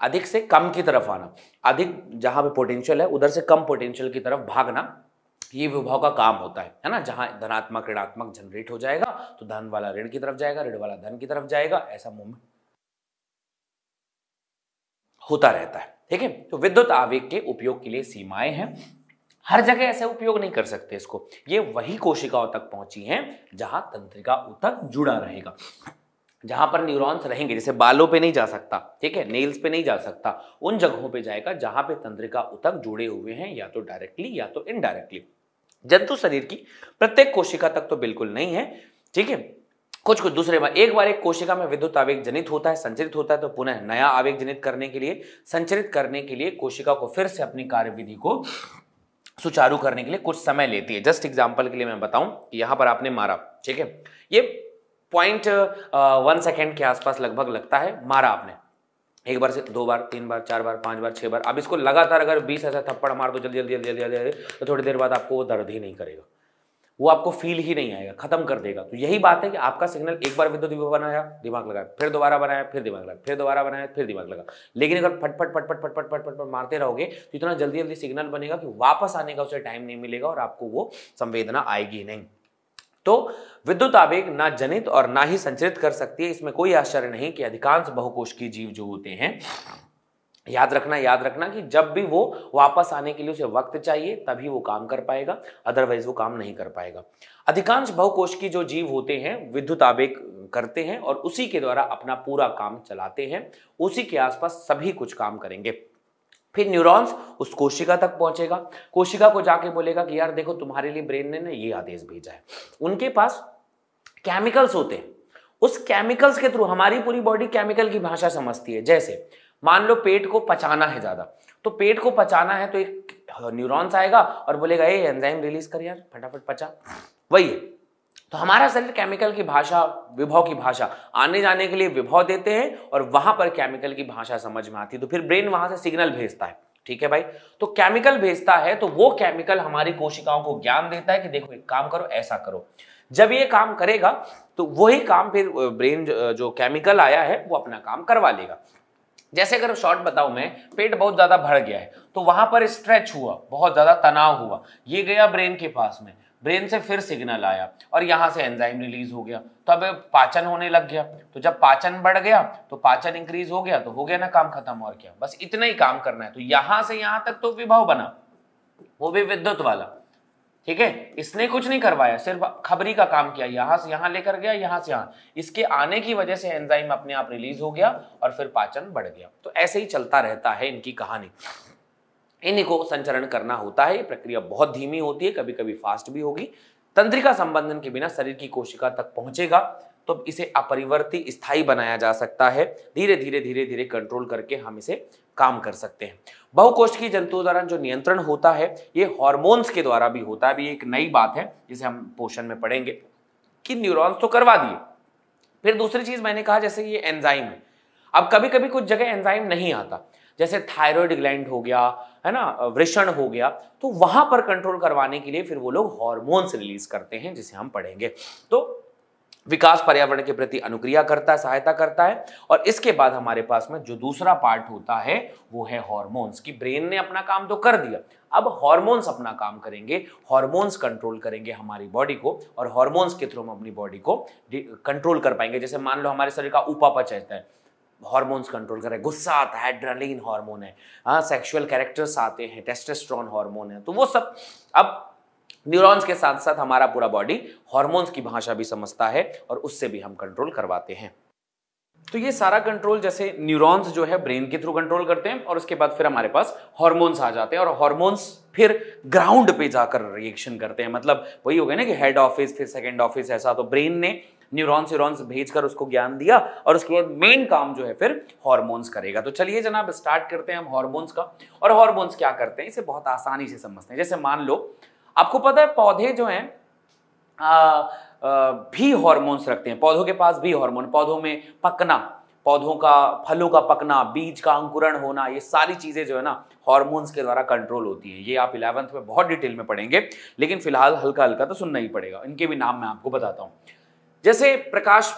अधिक से कम की तरफ आना अधिक जहां पे पोटेंशियल है उधर से कम पोटेंशियल की तरफ भागना ये विभव का काम होता है है ना जहां धनात्मक ऋणात्मक जनरेट हो जाएगा तो धन वाला ऋण की तरफ जाएगा ऋण वाला धन की तरफ जाएगा ऐसा मूवमेंट होता रहता है ठीक है तो विद्युत आवेग के उपयोग के लिए सीमाएं हैं हर जगह ऐसे उपयोग नहीं कर सकते इसको ये वही कोशिकाओं तक पहुंची है जहां तंत्रिका उतक जुड़ा रहेगा जहां पर न्यूरॉन्स रहेंगे जैसे बालों पे नहीं जा सकता ठीक है नेल्स पे नहीं जा सकता उन जगहों पे जाएगा जहां पे तंत्रिका उतक जुड़े हुए हैं या तो डायरेक्टली या तो इनडायरेक्टली जंतु शरीर की प्रत्येक कोशिका तक तो बिल्कुल नहीं है ठीक है कुछ कुछ दूसरे में एक बार एक कोशिका में विद्युत आवेग जनित होता है संचरित होता है तो पुनः नया आवेग जनित करने के लिए संचरित करने के लिए कोशिका को फिर से अपनी कार्यविधि को सुचारू करने के लिए कुछ समय लेती है जस्ट एग्जाम्पल के लिए मैं बताऊं कि यहां पर आपने मारा ठीक है ये पॉइंट वन सेकेंड के आसपास लगभग लगता है मारा आपने एक बार से दो बार तीन बार चार बार पांच बार छह बार अब इसको लगातार अगर बीस ऐसा थप्पड़ मार दो जल्दी जल्दी जल्दी जल्दी तो थोड़ी देर बाद आपको वो दर्द ही नहीं करेगा वो आपको फील ही नहीं आएगा खत्म कर देगा तो यही बात है कि आपका सिग्नल एक बार विद्युत विभव बनाया दिमाग लगाया फिर दोबारा बनाया फिर दिमाग लगाया फिर दोबारा बनाया फिर दिमाग लगा लेकिन अगर फटफट फटफट फटफट फटफट फट मारते रहोगे तो इतना जल्दी जल्दी सिग्नल बनेगा कि वापस आने का उसे टाइम नहीं मिलेगा और आपको वो संवेदना आएगी नहीं तो विद्युत आवेग ना जनित और ना ही संचरित कर सकती है इसमें कोई आश्चर्य नहीं कि अधिकांश बहुकोश की जीव जो होते हैं याद रखना याद रखना कि जब भी वो वापस आने के लिए उसे वक्त चाहिए तभी वो काम कर पाएगा अदरवाइज वो काम नहीं कर पाएगा अधिकांश बहुकोश की जो जीव होते हैं विद्युत आवेग करते हैं और उसी के द्वारा अपना पूरा काम चलाते हैं उसी के आसपास सभी कुछ काम करेंगे फिर न्यूरॉन्स उस कोशिका तक पहुंचेगा कोशिका को जाके बोलेगा कि यार देखो तुम्हारे लिए ब्रेन ने ना ये आदेश भेजा है उनके पास केमिकल्स होते हैं उस केमिकल्स के थ्रू हमारी पूरी बॉडी केमिकल की भाषा समझती है जैसे मान लो पेट को पचाना है ज़्यादा तो पेट को पचाना है तो एक न्यूरॉन्स आएगा और बोलेगा ए एंजाइम रिलीज कर यार फटाफट पचा वही है तो हमारा शरीर केमिकल की भाषा विभव की भाषा आने जाने के लिए विभव देते हैं और वहां पर केमिकल की भाषा समझ में आती है तो फिर ब्रेन वहां से सिग्नल भेजता है ठीक है भाई तो केमिकल भेजता है तो वो केमिकल हमारी कोशिकाओं को ज्ञान देता है कि देखो एक काम करो ऐसा करो जब ये काम करेगा तो वही काम फिर ब्रेन जो केमिकल आया है वो अपना काम करवा लेगा जैसे अगर शॉर्ट बताऊं मैं पेट बहुत ज्यादा भर गया है तो वहां पर स्ट्रेच हुआ बहुत ज्यादा तनाव हुआ ये गया ब्रेन के पास में ब्रेन से फिर सिग्नल आया और यहाँ से एंजाइम रिलीज हो गया तो अब पाचन होने लग गया तो जब पाचन बढ़ गया तो पाचन इंक्रीज हो गया तो हो गया ना काम खत्म और क्या बस इतना ही काम करना है तो यहां से यहां तक तो विभव बना वो भी विद्युत वाला ठीक है इसने कुछ नहीं करवाया सिर्फ खबरी का काम किया यहां से यहां लेकर गया यहां से यहां इसके आने की वजह से एंजाइम अपने आप रिलीज हो गया और फिर पाचन बढ़ गया तो ऐसे ही चलता रहता है इनकी कहानी इनको संचरण करना होता है ये प्रक्रिया बहुत धीमी होती है कभी कभी फास्ट भी होगी तंत्रिका संबंधन के बिना शरीर की कोशिका तक पहुंचेगा तो इसे अपरिवर्ती स्थायी बनाया जा सकता है धीरे धीरे धीरे धीरे कंट्रोल करके हम इसे काम कर सकते हैं बहुकोष्ठ की जंतु द्वारा जो नियंत्रण होता है ये हॉर्मोन्स के द्वारा भी होता है अभी एक नई बात है जिसे हम पोषण में पढ़ेंगे कि न्यूरॉन्स तो करवा दिए फिर दूसरी चीज मैंने कहा जैसे ये एंजाइम है अब कभी कभी कुछ जगह एंजाइम नहीं आता जैसे थायराइड ग्लैंड हो गया है ना वृषण हो गया तो वहां पर कंट्रोल करवाने के लिए फिर वो लोग हॉर्मोन्स रिलीज करते हैं जिसे हम पढ़ेंगे तो विकास पर्यावरण के प्रति अनुक्रिया करता है सहायता करता है और इसके बाद हमारे पास में जो दूसरा पार्ट होता है वो है हॉर्मोन्स कि ब्रेन ने अपना काम तो कर दिया अब हॉर्मोन्स अपना काम करेंगे हॉर्मोन्स कंट्रोल करेंगे हमारी बॉडी को और हॉर्मोन्स के थ्रू हम अपनी बॉडी को कंट्रोल कर पाएंगे जैसे मान लो हमारे शरीर का उपापच रहता है हॉर्मोन्स कंट्रोल कर रहे हैं गुस्सा आता है एड्रेनलिन हार्मोन है हाँ सेक्सुअल कैरेक्टर्स आते हैं टेस्टेस्ट्रॉन हार्मोन है तो वो सब अब न्यूरॉन्स के साथ साथ हमारा पूरा बॉडी हॉर्मोन्स की भाषा भी समझता है और उससे भी हम कंट्रोल करवाते हैं तो ये सारा कंट्रोल जैसे न्यूरॉन्स जो है ब्रेन के थ्रू कंट्रोल करते हैं और उसके बाद फिर हमारे पास हॉर्मोन्स आ जाते हैं और हॉर्मोन्स फिर ग्राउंड पे जाकर रिएक्शन करते हैं मतलब वही हो गया ना कि हेड ऑफिस फिर सेकेंड ऑफिस ऐसा तो ब्रेन ने न्यूरॉन्स न्यूरॉन्स भेजकर उसको ज्ञान दिया और उसके बाद मेन काम जो है फिर हॉर्मोन्स करेगा तो चलिए जनाब स्टार्ट करते हैं हम हॉर्मोन्स का और हॉर्मोन्स क्या करते हैं इसे बहुत आसानी से समझते हैं जैसे मान लो आपको पता है पौधे जो हैं भी हॉर्मोन्स रखते हैं पौधों के पास भी हॉर्मोन पौधों में पकना पौधों का फलों का पकना बीज का अंकुरण होना ये सारी चीज़ें जो है ना हॉर्मोन्स के द्वारा कंट्रोल होती हैं ये आप इलेवंथ में बहुत डिटेल में पढ़ेंगे लेकिन फिलहाल हल्का हल्का तो सुनना ही पड़ेगा इनके भी नाम मैं आपको बताता हूँ जैसे प्रकाश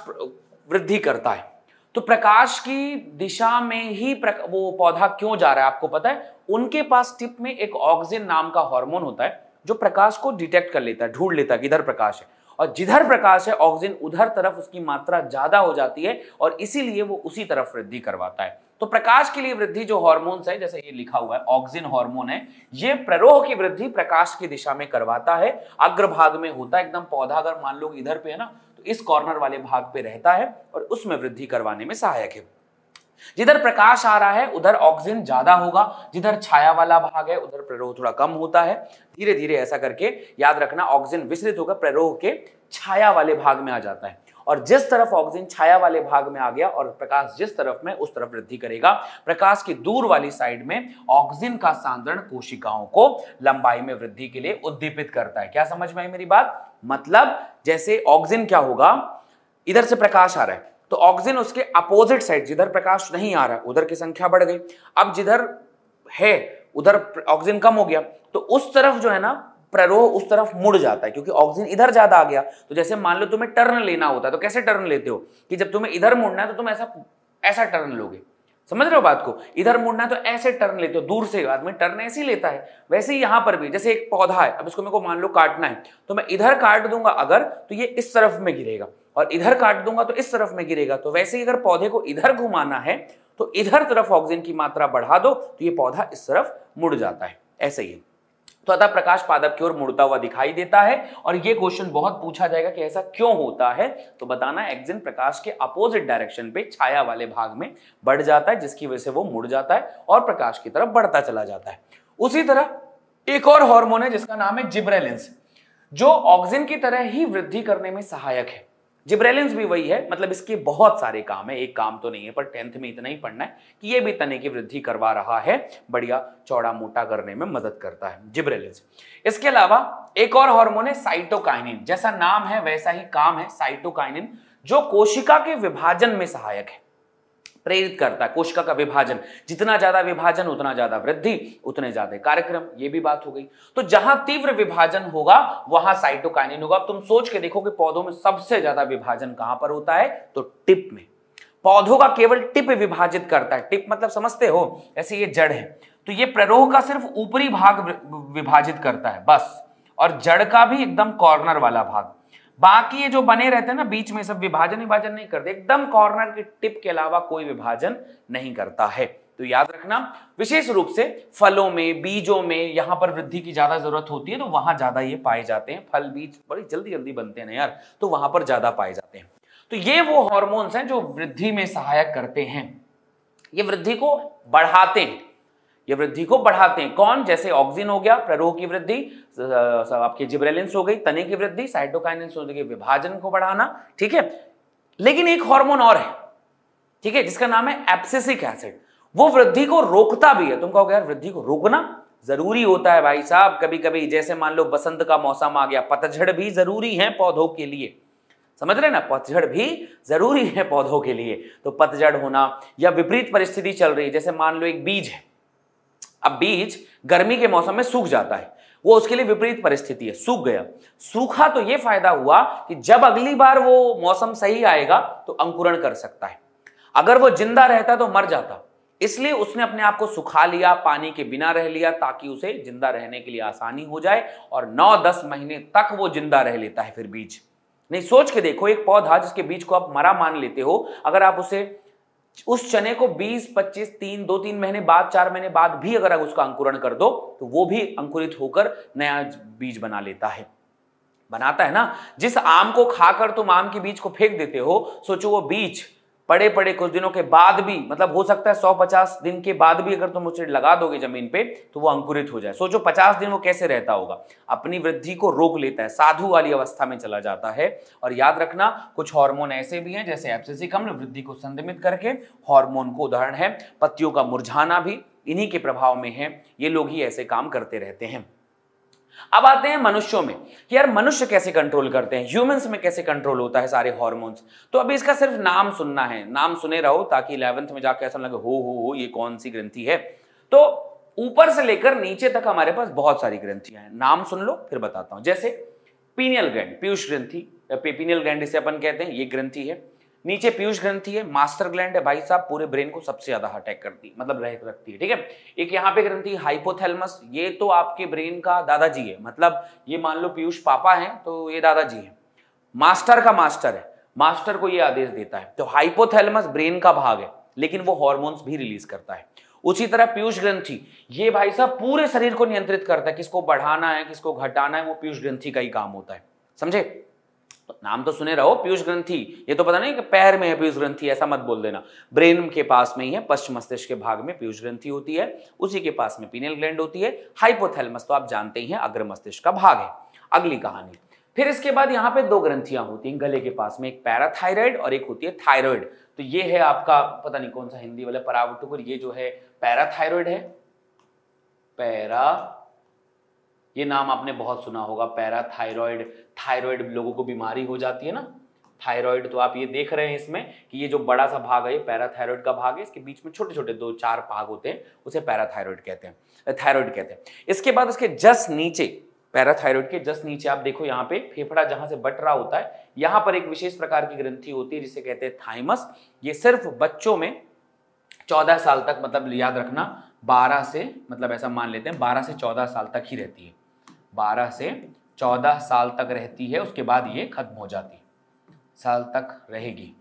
वृद्धि करता है तो प्रकाश की दिशा में ही वो पौधा क्यों जा रहा है आपको पता है उनके पास टिप में एक ऑक्सीजन नाम का हार्मोन होता है जो प्रकाश को डिटेक्ट कर लेता है ढूंढ लेता है किधर प्रकाश है और जिधर प्रकाश है ऑक्सीजन उधर तरफ उसकी मात्रा ज्यादा हो जाती है और इसीलिए वो उसी तरफ वृद्धि करवाता है तो प्रकाश के लिए वृद्धि जो हॉर्मोन्स है जैसे ये लिखा हुआ है ऑक्सीजन हॉर्मोन है ये प्ररोह की वृद्धि प्रकाश की दिशा में करवाता है अग्रभाग में होता है एकदम पौधा अगर मान लो इधर पे है ना तो इस कॉर्नर वाले भाग पे रहता है और उसमें वृद्धि करवाने में सहायक है जिधर प्रकाश आ रहा है उधर ऑक्सीजन ज्यादा होगा जिधर छाया वाला भाग है उधर प्ररोह थोड़ा कम होता है धीरे धीरे ऐसा करके याद रखना ऑक्सीजन विसरित होकर प्ररोह के छाया वाले भाग में आ जाता है और जिस तरफ ऑक्सीजन छाया वाले भाग में आ गया और प्रकाश जिस तरफ में उस तरफ वृद्धि करेगा प्रकाश की दूर वाली साइड में ऑक्सीजन का सांद्रण कोशिकाओं को लंबाई में वृद्धि के लिए उद्दीपित करता है क्या समझ में आई मेरी बात मतलब जैसे ऑक्सीजन क्या होगा इधर से प्रकाश आ रहा है तो ऑक्सीजन उसके अपोजिट साइड जिधर प्रकाश नहीं आ रहा उधर की संख्या बढ़ गई अब जिधर है उधर ऑक्सीजन कम हो गया तो उस तरफ जो है ना प्ररोह उस तरफ मुड़ जाता है क्योंकि ऑक्सीजन इधर ज्यादा आ गया तो जैसे मान लो तुम्हें टर्न लेना होता है तो कैसे टर्न लेते हो कि जब तुम्हें इधर मुड़ना है तो तुम ऐसा ऐसा टर्न लोगे समझ रहे हो बात को इधर मुड़ना है तो ऐसे टर्न लेते हो दूर से आदमी टर्न ऐसे ही लेता है वैसे ही यहां पर भी जैसे एक पौधा है अब इसको मेरे को मान लो काटना है तो मैं इधर काट दूंगा अगर तो ये इस तरफ में गिरेगा और इधर काट दूंगा तो इस तरफ में गिरेगा तो वैसे ही अगर पौधे को इधर घुमाना है तो इधर तरफ ऑक्सीजन की मात्रा बढ़ा दो तो ये पौधा इस तरफ मुड़ जाता है ऐसे ही तो अतः प्रकाश पादप की ओर मुड़ता हुआ दिखाई देता है और ये क्वेश्चन बहुत पूछा जाएगा कि ऐसा क्यों होता है तो बताना एक्सिन प्रकाश के अपोजिट डायरेक्शन पे छाया वाले भाग में बढ़ जाता है जिसकी वजह से वो मुड़ जाता है और प्रकाश की तरफ बढ़ता चला जाता है उसी तरह एक और हॉर्मोन है जिसका नाम है जिब्रेलिंस जो ऑक्सीजन की तरह ही वृद्धि करने में सहायक है जिब्रेलेंस भी वही है मतलब इसके बहुत सारे काम है एक काम तो नहीं है पर टेंथ में इतना ही पढ़ना है कि ये भी तने की वृद्धि करवा रहा है बढ़िया चौड़ा मोटा करने में मदद करता है जिब्रेलेंस इसके अलावा एक और हार्मोन है साइटोकाइनिन जैसा नाम है वैसा ही काम है साइटोकाइनिन जो कोशिका के विभाजन में सहायक है प्रेरित करता है कोशिका का विभाजन जितना ज्यादा विभाजन उतना ज्यादा वृद्धि उतने ज्यादा कार्यक्रम ये भी बात हो गई तो जहां तीव्र विभाजन होगा वहां साइटोकाइनिन होगा तुम सोच के देखो कि पौधों में सबसे ज्यादा विभाजन कहां पर होता है तो टिप में पौधों का केवल टिप विभाजित करता है टिप मतलब समझते हो ऐसे ये जड़ है तो ये प्ररोह का सिर्फ ऊपरी भाग विभाजित करता है बस और जड़ का भी एकदम कॉर्नर वाला भाग बाकी ये जो बने रहते हैं ना बीच में सब विभाजन विभाजन नहीं करते एकदम कॉर्नर के टिप के अलावा कोई विभाजन नहीं करता है तो याद रखना विशेष रूप से फलों में बीजों में यहां पर वृद्धि की ज्यादा जरूरत होती है तो वहां ज्यादा ये पाए जाते हैं फल बीज बड़ी जल्दी जल्दी बनते हैं यार तो वहां पर ज्यादा पाए जाते हैं तो ये वो हॉर्मोन्स हैं जो वृद्धि में सहायक करते हैं ये वृद्धि को बढ़ाते हैं ये वृद्धि को बढ़ाते हैं कौन जैसे ऑक्सीजन हो गया प्ररोह की वृद्धि आपके जिब्रेलेंस हो गई तने की वृद्धि साइटोकाइनेंस हो गई विभाजन को बढ़ाना ठीक है लेकिन एक हार्मोन और है ठीक है जिसका नाम है एप्सिसिक एसिड वो वृद्धि को रोकता भी है तुम कहोगे यार वृद्धि को रोकना जरूरी होता है भाई साहब कभी कभी जैसे मान लो बसंत का मौसम आ गया पतझड़ भी जरूरी है पौधों के लिए समझ रहे ना पतझड़ भी जरूरी है पौधों के लिए तो पतझड़ होना या विपरीत परिस्थिति चल रही है जैसे मान लो एक बीज है अब बीज गर्मी के मौसम में सूख जाता है वो उसके लिए विपरीत परिस्थिति है सूख गया सूखा तो ये फायदा हुआ कि जब अगली बार वो मौसम सही आएगा तो अंकुरण कर सकता है अगर वो जिंदा रहता तो मर जाता इसलिए उसने अपने आप को सुखा लिया पानी के बिना रह लिया ताकि उसे जिंदा रहने के लिए आसानी हो जाए और 9-10 महीने तक वो जिंदा रह लेता है फिर बीज नहीं सोच के देखो एक पौधा जिसके बीज को आप मरा मान लेते हो अगर आप उसे उस चने को 20, 25, तीन दो तीन महीने बाद चार महीने बाद भी अगर आप उसका अंकुरण कर दो तो वो भी अंकुरित होकर नया बीज बना लेता है बनाता है ना जिस आम को खाकर तुम आम के बीज को फेंक देते हो सोचो वो बीज पड़े पड़े कुछ दिनों के बाद भी मतलब हो सकता है 150 दिन के बाद भी अगर तुम उसे लगा दोगे जमीन पे तो वो अंकुरित हो जाए सोचो 50 दिन वो कैसे रहता होगा अपनी वृद्धि को रोक लेता है साधु वाली अवस्था में चला जाता है और याद रखना कुछ हार्मोन ऐसे भी हैं जैसे एप्सिसिक अम्ल वृद्धि को संदमित करके हॉर्मोन को उदाहरण है पत्तियों का मुरझाना भी इन्हीं के प्रभाव में है ये लोग ही ऐसे काम करते रहते हैं अब आते हैं मनुष्यों में यार मनुष्य कैसे कंट्रोल करते हैं ह्यूमंस में कैसे कंट्रोल होता है सारे हॉर्मोन्स तो अभी इसका सिर्फ नाम सुनना है नाम सुने रहो ताकि इलेवंथ में जाकर ऐसा लगे हो हो हो ये कौन सी ग्रंथि है तो ऊपर से लेकर नीचे तक हमारे पास बहुत सारी ग्रंथियां हैं नाम सुन लो फिर बताता हूं जैसे पीनियल ग्रंथ पीयूष ग्रंथी पीपीनियल ग्रंथ इसे अपन कहते हैं ये ग्रंथी है नीचे पीयूष ग्रंथि है मास्टर ग्लैंड है भाई साहब पूरे ब्रेन को सबसे ज्यादा अटैक करती है मतलब रह रखती है ठीक है एक यहाँ पे ग्रंथि हाइपोथेलमस ये तो आपके ब्रेन का दादाजी है मतलब ये मान लो पीयूष पापा है तो ये दादाजी है मास्टर का मास्टर है मास्टर को ये आदेश देता है तो हाइपोथेलमस ब्रेन का भाग है लेकिन वो हॉर्मोन्स भी रिलीज करता है उसी तरह पीयूष ग्रंथि ये भाई साहब पूरे शरीर को नियंत्रित करता है किसको बढ़ाना है किसको घटाना है वो पीयूष ग्रंथि का ही काम होता है समझे नाम तो सुने रहो पीयूष ग्रंथि ये तो पता नहीं कि पैर में है पीयूष ग्रंथि ऐसा मत बोल देना ब्रेन के पास में ही है पश्चिम मस्तिष्क के भाग में पीयूष ग्रंथि होती है उसी के पास में पीनियल ग्लैंड होती है हाइपोथैलमस तो आप जानते ही हैं अग्र मस्तिष्क का भाग है अगली कहानी फिर इसके बाद यहाँ पे दो ग्रंथियां होती हैं गले के पास में एक पैराथायराइड और एक होती है थायराइड तो ये है आपका पता नहीं कौन सा हिंदी वाला परावटुकुर ये जो है पैराथायराइड है पैरा ये नाम आपने बहुत सुना होगा पैराथायरॉयड थायरॉयड लोगों को बीमारी हो जाती है ना थायराइड तो आप ये देख रहे हैं इसमें कि ये जो बड़ा सा भाग है ये पैराथायरॉयड का भाग है इसके बीच में छोटे छोटे दो चार भाग होते हैं उसे पैराथायरॉयड कहते हैं थायरॉयड कहते हैं इसके बाद उसके जस्ट नीचे पैराथायरॉयड के जस्ट नीचे आप देखो यहाँ पे फेफड़ा जहाँ से बट रहा होता है यहाँ पर एक विशेष प्रकार की ग्रंथि होती है जिसे कहते हैं थाइमस ये सिर्फ बच्चों में चौदह साल तक मतलब याद रखना बारह से मतलब ऐसा मान लेते हैं बारह से चौदह साल तक ही रहती है बारह से चौदह साल तक रहती है उसके बाद ये खत्म हो जाती है साल तक रहेगी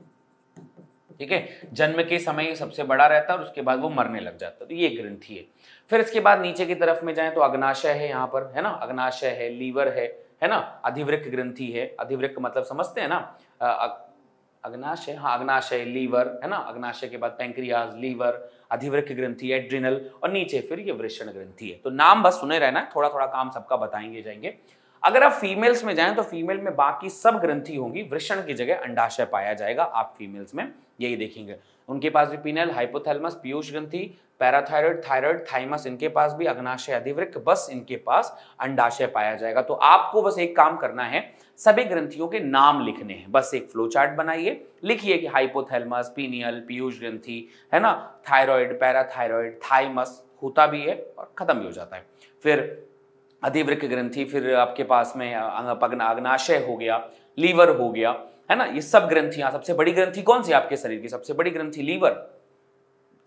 ठीक है जन्म के समय ये सबसे बड़ा रहता है और उसके बाद वो मरने लग जाता है तो ये ग्रंथि है फिर इसके बाद नीचे की तरफ में जाए तो अग्नाशय है यहाँ पर है ना अग्नाशय है लीवर है है ना अधिवृक ग्रंथि है अधिवृक मतलब समझते हैं ना अग्नाशय हाँ अग्नाशय लीवर है ना अग्नाशय के बाद पेंक्रियाज लीवर अधिवृक्ष ग्रंथि है और नीचे फिर ये वृषण ग्रंथि है तो नाम बस सुने रहना थोड़ा थोड़ा काम सबका बताएंगे जाएंगे अगर आप फीमेल्स में जाएं तो फीमेल में बाकी सब ग्रंथि होंगी वृषण की जगह अंडाशय पाया जाएगा आप फीमेल्स में यही देखेंगे उनके पास भी पीनल हाइपोथेलमस पीयूष ग्रंथि पैराथायरॉयड थायरॉयड थाइमस इनके पास भी अग्नाशय अधिवृक्क बस इनके पास अंडाशय पाया जाएगा तो आपको बस एक काम करना है सभी ग्रंथियों के नाम लिखने हैं बस एक फ्लो चार्ट बनाइए लिखिए कि हाइपोथैलेमस पीनियल पीयूष ग्रंथि है ना थायरॉयड पैराथायरॉयड थाइमस होता भी है और खत्म भी हो जाता है फिर अधिवृक्क ग्रंथि फिर आपके पास में अग्नाशय हो गया लीवर हो गया है ना ये सब ग्रंथियां सबसे बड़ी ग्रंथि कौन सी आपके शरीर की सबसे बड़ी ग्रंथि लीवर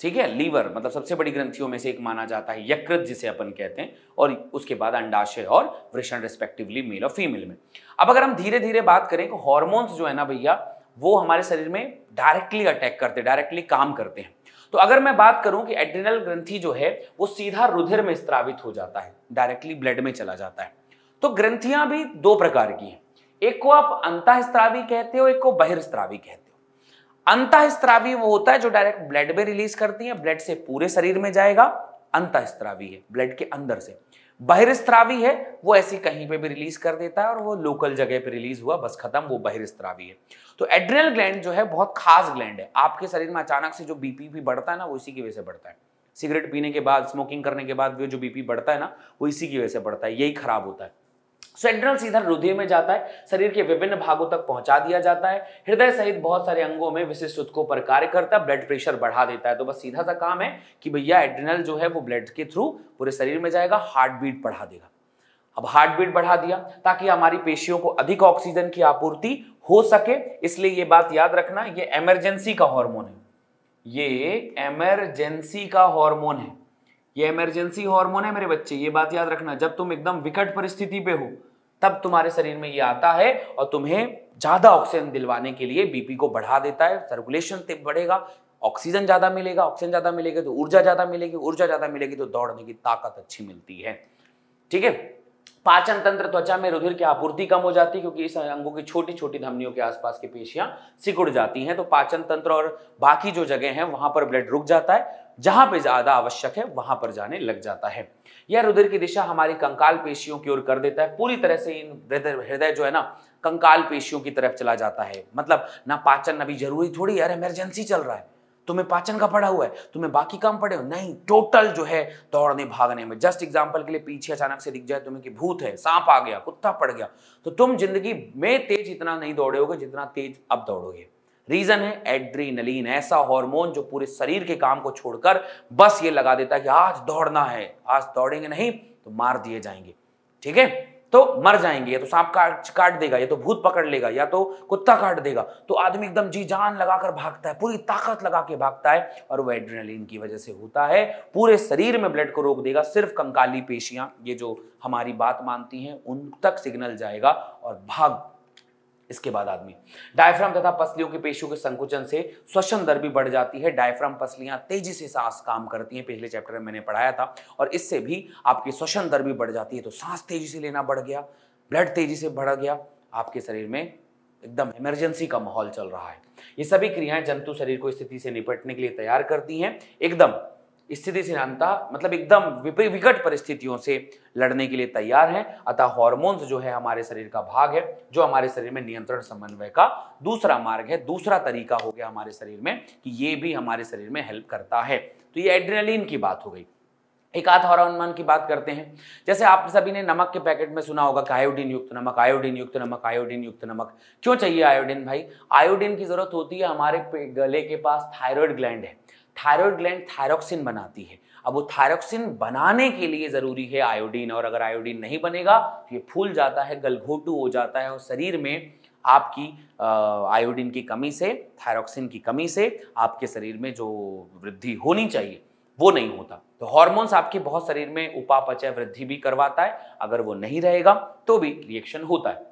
ठीक है लीवर मतलब सबसे बड़ी ग्रंथियों में से एक माना जाता है यकृत जिसे अपन कहते हैं और उसके बाद अंडाशय और वृषण रिस्पेक्टिवली मेल और फीमेल में अब अगर हम धीरे धीरे बात करें तो हॉर्मोन्स जो है ना भैया वो हमारे शरीर में डायरेक्टली अटैक करते हैं डायरेक्टली काम करते हैं तो अगर मैं बात करूं कि एड्रिनल ग्रंथि जो है वो सीधा रुधिर में स्त्रावित हो जाता है डायरेक्टली ब्लड में चला जाता है तो ग्रंथियां भी दो प्रकार की हैं एक को आप अंतःस्त्रावी कहते हो एक को बहिर्स्त्रावी कहते हैं अंतःस्त्रावी वो होता है जो डायरेक्ट ब्लड में रिलीज करती है ब्लड से पूरे शरीर में जाएगा अंतःस्त्रावी है ब्लड के अंदर से बहिर्स्त्रावी है वो ऐसी कहीं पे भी रिलीज कर देता है और वो लोकल जगह पे रिलीज हुआ बस खत्म वो बहिर्स्त्रावी है तो एड्रिनल ग्लैंड जो है बहुत खास ग्लैंड है आपके शरीर में अचानक से जो बीपी भी बढ़ता है ना वो इसी की वजह से बढ़ता है सिगरेट पीने के बाद स्मोकिंग करने के बाद भी जो बीपी बढ़ता है ना वो इसी की वजह से बढ़ता है यही खराब होता है सेंट्रल सीधा हृदय में जाता है शरीर के विभिन्न भागों तक पहुंचा दिया जाता है हृदय सहित बहुत सारे अंगों में विशिष्ट उत्कों पर कार्य करता है ब्लड प्रेशर बढ़ा देता है तो बस सीधा सा काम है कि भैया एड्रिनल जो है वो ब्लड के थ्रू पूरे शरीर में जाएगा हार्ट बीट बढ़ा देगा अब हार्ट बीट बढ़ा दिया ताकि हमारी पेशियों को अधिक ऑक्सीजन की आपूर्ति हो सके इसलिए ये बात याद रखना ये एमरजेंसी का हॉर्मोन है ये एमरजेंसी का हॉर्मोन है ये इमरजेंसी हार्मोन है मेरे बच्चे ये बात याद रखना जब तुम एकदम विकट परिस्थिति पे हो तब तुम्हारे शरीर में ये आता है और तुम्हें ज़्यादा ऑक्सीजन दिलवाने के लिए बीपी को बढ़ा देता है सर्कुलेशन बढ़ेगा ऑक्सीजन ज़्यादा मिलेगा ऑक्सीजन ज़्यादा मिलेगा तो ऊर्जा ज़्यादा मिलेगी ऊर्जा ज़्यादा मिलेगी तो दौड़ने की ताकत अच्छी मिलती है ठीक है पाचन तंत्र त्वचा में रुधिर की आपूर्ति कम हो जाती है क्योंकि इस अंगों की छोटी छोटी धमनियों के आसपास की पेशियां सिकुड़ जाती हैं तो पाचन तंत्र और बाकी जो जगह है वहां पर ब्लड रुक जाता है जहां पे ज्यादा आवश्यक है वहां पर जाने लग जाता है यह रुधिर की दिशा हमारी कंकाल पेशियों की ओर कर देता है पूरी तरह से इन हृदय जो है ना कंकाल पेशियों की तरफ चला जाता है मतलब ना पाचन अभी जरूरी थोड़ी यार इमरजेंसी चल रहा है तुम्हें पाचन का पड़ा हुआ है तुम्हें बाकी काम पड़े हो नहीं टोटल जो है दौड़ने भागने में जस्ट एग्जाम्पल के लिए पीछे अचानक से दिख जाए तुम्हें कि भूत है सांप आ गया कुत्ता पड़ गया तो तुम जिंदगी में तेज इतना नहीं दौड़े होगे जितना तेज अब दौड़ोगे रीजन है एड्रीनलिन ऐसा हार्मोन जो पूरे शरीर के काम को छोड़कर बस ये लगा देता है कि आज दौड़ना है आज दौड़ेंगे नहीं तो मार दिए जाएंगे ठीक है तो मर जाएंगे या तो सांप काट काट देगा या तो भूत पकड़ लेगा या तो कुत्ता काट देगा तो आदमी एकदम जी जान लगाकर भागता है पूरी ताकत लगा के भागता है और वो एड्रेनलिन की वजह से होता है पूरे शरीर में ब्लड को रोक देगा सिर्फ कंकाली पेशियां ये जो हमारी बात मानती हैं उन तक सिग्नल जाएगा और भाग इसके बाद आदमी डायफ्राम तथा पसलियों के पेशियों के संकुचन से श्वसन दर भी बढ़ जाती है डायफ्राम पसलियां तेजी से सांस काम करती हैं पिछले चैप्टर में मैंने पढ़ाया था और इससे भी आपकी श्वसन दर भी बढ़ जाती है तो सांस तेजी से लेना बढ़ गया ब्लड तेजी से बढ़ गया आपके शरीर में एकदम इमरजेंसी का माहौल चल रहा है ये सभी क्रियाएं जंतु शरीर को स्थिति से निपटने के लिए तैयार करती हैं एकदम स्थिति से जनता मतलब एकदम विकट परिस्थितियों से लड़ने के लिए तैयार हैं अतः हॉर्मोन्स जो है हमारे शरीर का भाग है जो हमारे शरीर में नियंत्रण समन्वय का दूसरा मार्ग है दूसरा तरीका हो गया हमारे शरीर में कि ये भी हमारे शरीर में हेल्प करता है तो ये एड्रेनलिन की बात हो गई एक आध हॉर्मोन की बात करते हैं जैसे आप सभी ने नमक के पैकेट में सुना होगा कि आयोडीन युक्त नमक आयोडीन युक्त नमक आयोडीन युक्त नमक क्यों चाहिए आयोडीन भाई आयोडीन की जरूरत होती है हमारे गले के पास थायराइड ग्लैंड है थायरॉयड ग्लैंड थायरोक्सिन बनाती है अब वो थायरोक्सिन बनाने के लिए ज़रूरी है आयोडीन और अगर आयोडीन नहीं बनेगा तो ये फूल जाता है गलघोटू हो जाता है और शरीर में आपकी आयोडीन की कमी से थायरोक्सिन की कमी से आपके शरीर में जो वृद्धि होनी चाहिए वो नहीं होता तो हॉर्मोन्स आपके बहुत शरीर में उपापचय वृद्धि भी करवाता है अगर वो नहीं रहेगा तो भी रिएक्शन होता है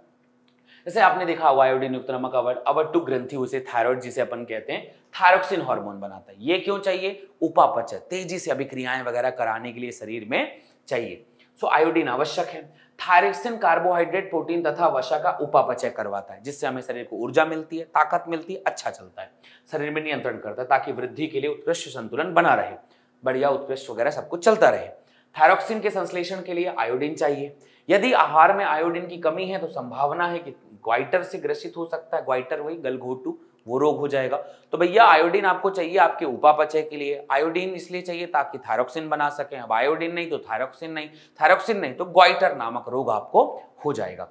जैसे आपने देखा आयोडीन युक्त नमक अवर अवर टू ग्रंथि उसे थायरॉयड जिसे अपन कहते हैं थायरोक्सिन हार्मोन बनाता है ये क्यों चाहिए उपापचय तेजी से अभिक्रियाएं वगैरह कराने के लिए शरीर में चाहिए सो आयोडीन आवश्यक है थायरोक्सिन कार्बोहाइड्रेट प्रोटीन तथा वसा का उपापचय करवाता है जिससे हमें शरीर को ऊर्जा मिलती है ताकत मिलती है अच्छा चलता है शरीर में नियंत्रण करता है ताकि वृद्धि के लिए उत्कृष्ट संतुलन बना रहे बढ़िया उत्कृष्ट वगैरह सब कुछ चलता रहे थायरोक्सिन के संश्लेषण के लिए आयोडीन चाहिए यदि आहार में आयोडीन की कमी है तो संभावना है कि ग्वाइटर से ग्रसित हो सकता है ग्वाइटर वही गलघोटू वो रोग हो जाएगा तो भैया आयोडीन आपको चाहिए आपके उपापचय के लिए आयोडीन इसलिए चाहिए ताकि थायरोक्सिन बना सके अब आयोडीन नहीं तो थायरोक्सिन नहीं थायरोक्सिन नहीं तो ग्वाइटर नामक रोग आपको हो जाएगा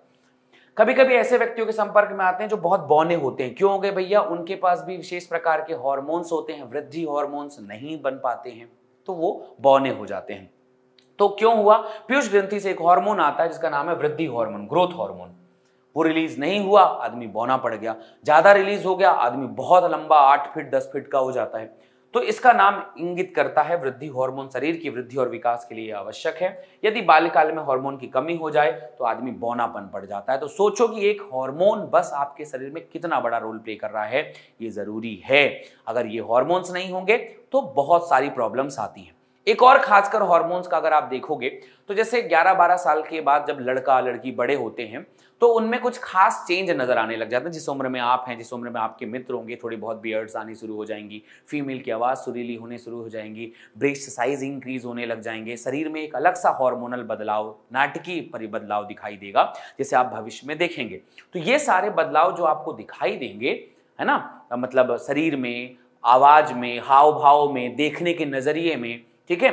कभी कभी ऐसे व्यक्तियों के संपर्क में आते हैं जो बहुत बौने होते हैं क्यों हो गए भैया उनके पास भी विशेष प्रकार के हॉर्मोन्स होते हैं वृद्धि हॉर्मोन्स नहीं बन पाते हैं तो वो बौने हो जाते हैं तो क्यों हुआ पीयूष ग्रंथि से एक हार्मोन आता है जिसका नाम है वृद्धि हार्मोन ग्रोथ हार्मोन वो रिलीज नहीं हुआ आदमी बौना पड़ गया ज़्यादा रिलीज हो गया आदमी बहुत लंबा आठ फीट दस फीट का हो जाता है तो इसका नाम इंगित करता है वृद्धि हार्मोन शरीर की वृद्धि और विकास के लिए आवश्यक है यदि बाल्यकाल में हार्मोन की कमी हो जाए तो आदमी बौनापन पड़ जाता है तो सोचो कि एक हार्मोन बस आपके शरीर में कितना बड़ा रोल प्ले कर रहा है ये जरूरी है अगर ये हार्मोन्स नहीं होंगे तो बहुत सारी प्रॉब्लम्स आती हैं एक और खासकर हॉर्मोन्स का अगर आप देखोगे तो जैसे ग्यारह बारह साल के बाद जब लड़का लड़की बड़े होते हैं तो उनमें कुछ खास चेंज नजर आने लग जाते हैं जिस उम्र में आप हैं जिस उम्र में आपके मित्र होंगे थोड़ी बहुत बियर्ड्स आनी शुरू हो जाएंगी फीमेल की आवाज़ सुरीली होने शुरू हो जाएंगी ब्रेस्ट साइज इंक्रीज होने लग जाएंगे शरीर में एक अलग सा हार्मोनल बदलाव नाटकीय परि बदलाव दिखाई देगा जैसे आप भविष्य में देखेंगे तो ये सारे बदलाव जो आपको दिखाई देंगे है ना मतलब शरीर में आवाज में हाव भाव में देखने के नज़रिए में ठीक है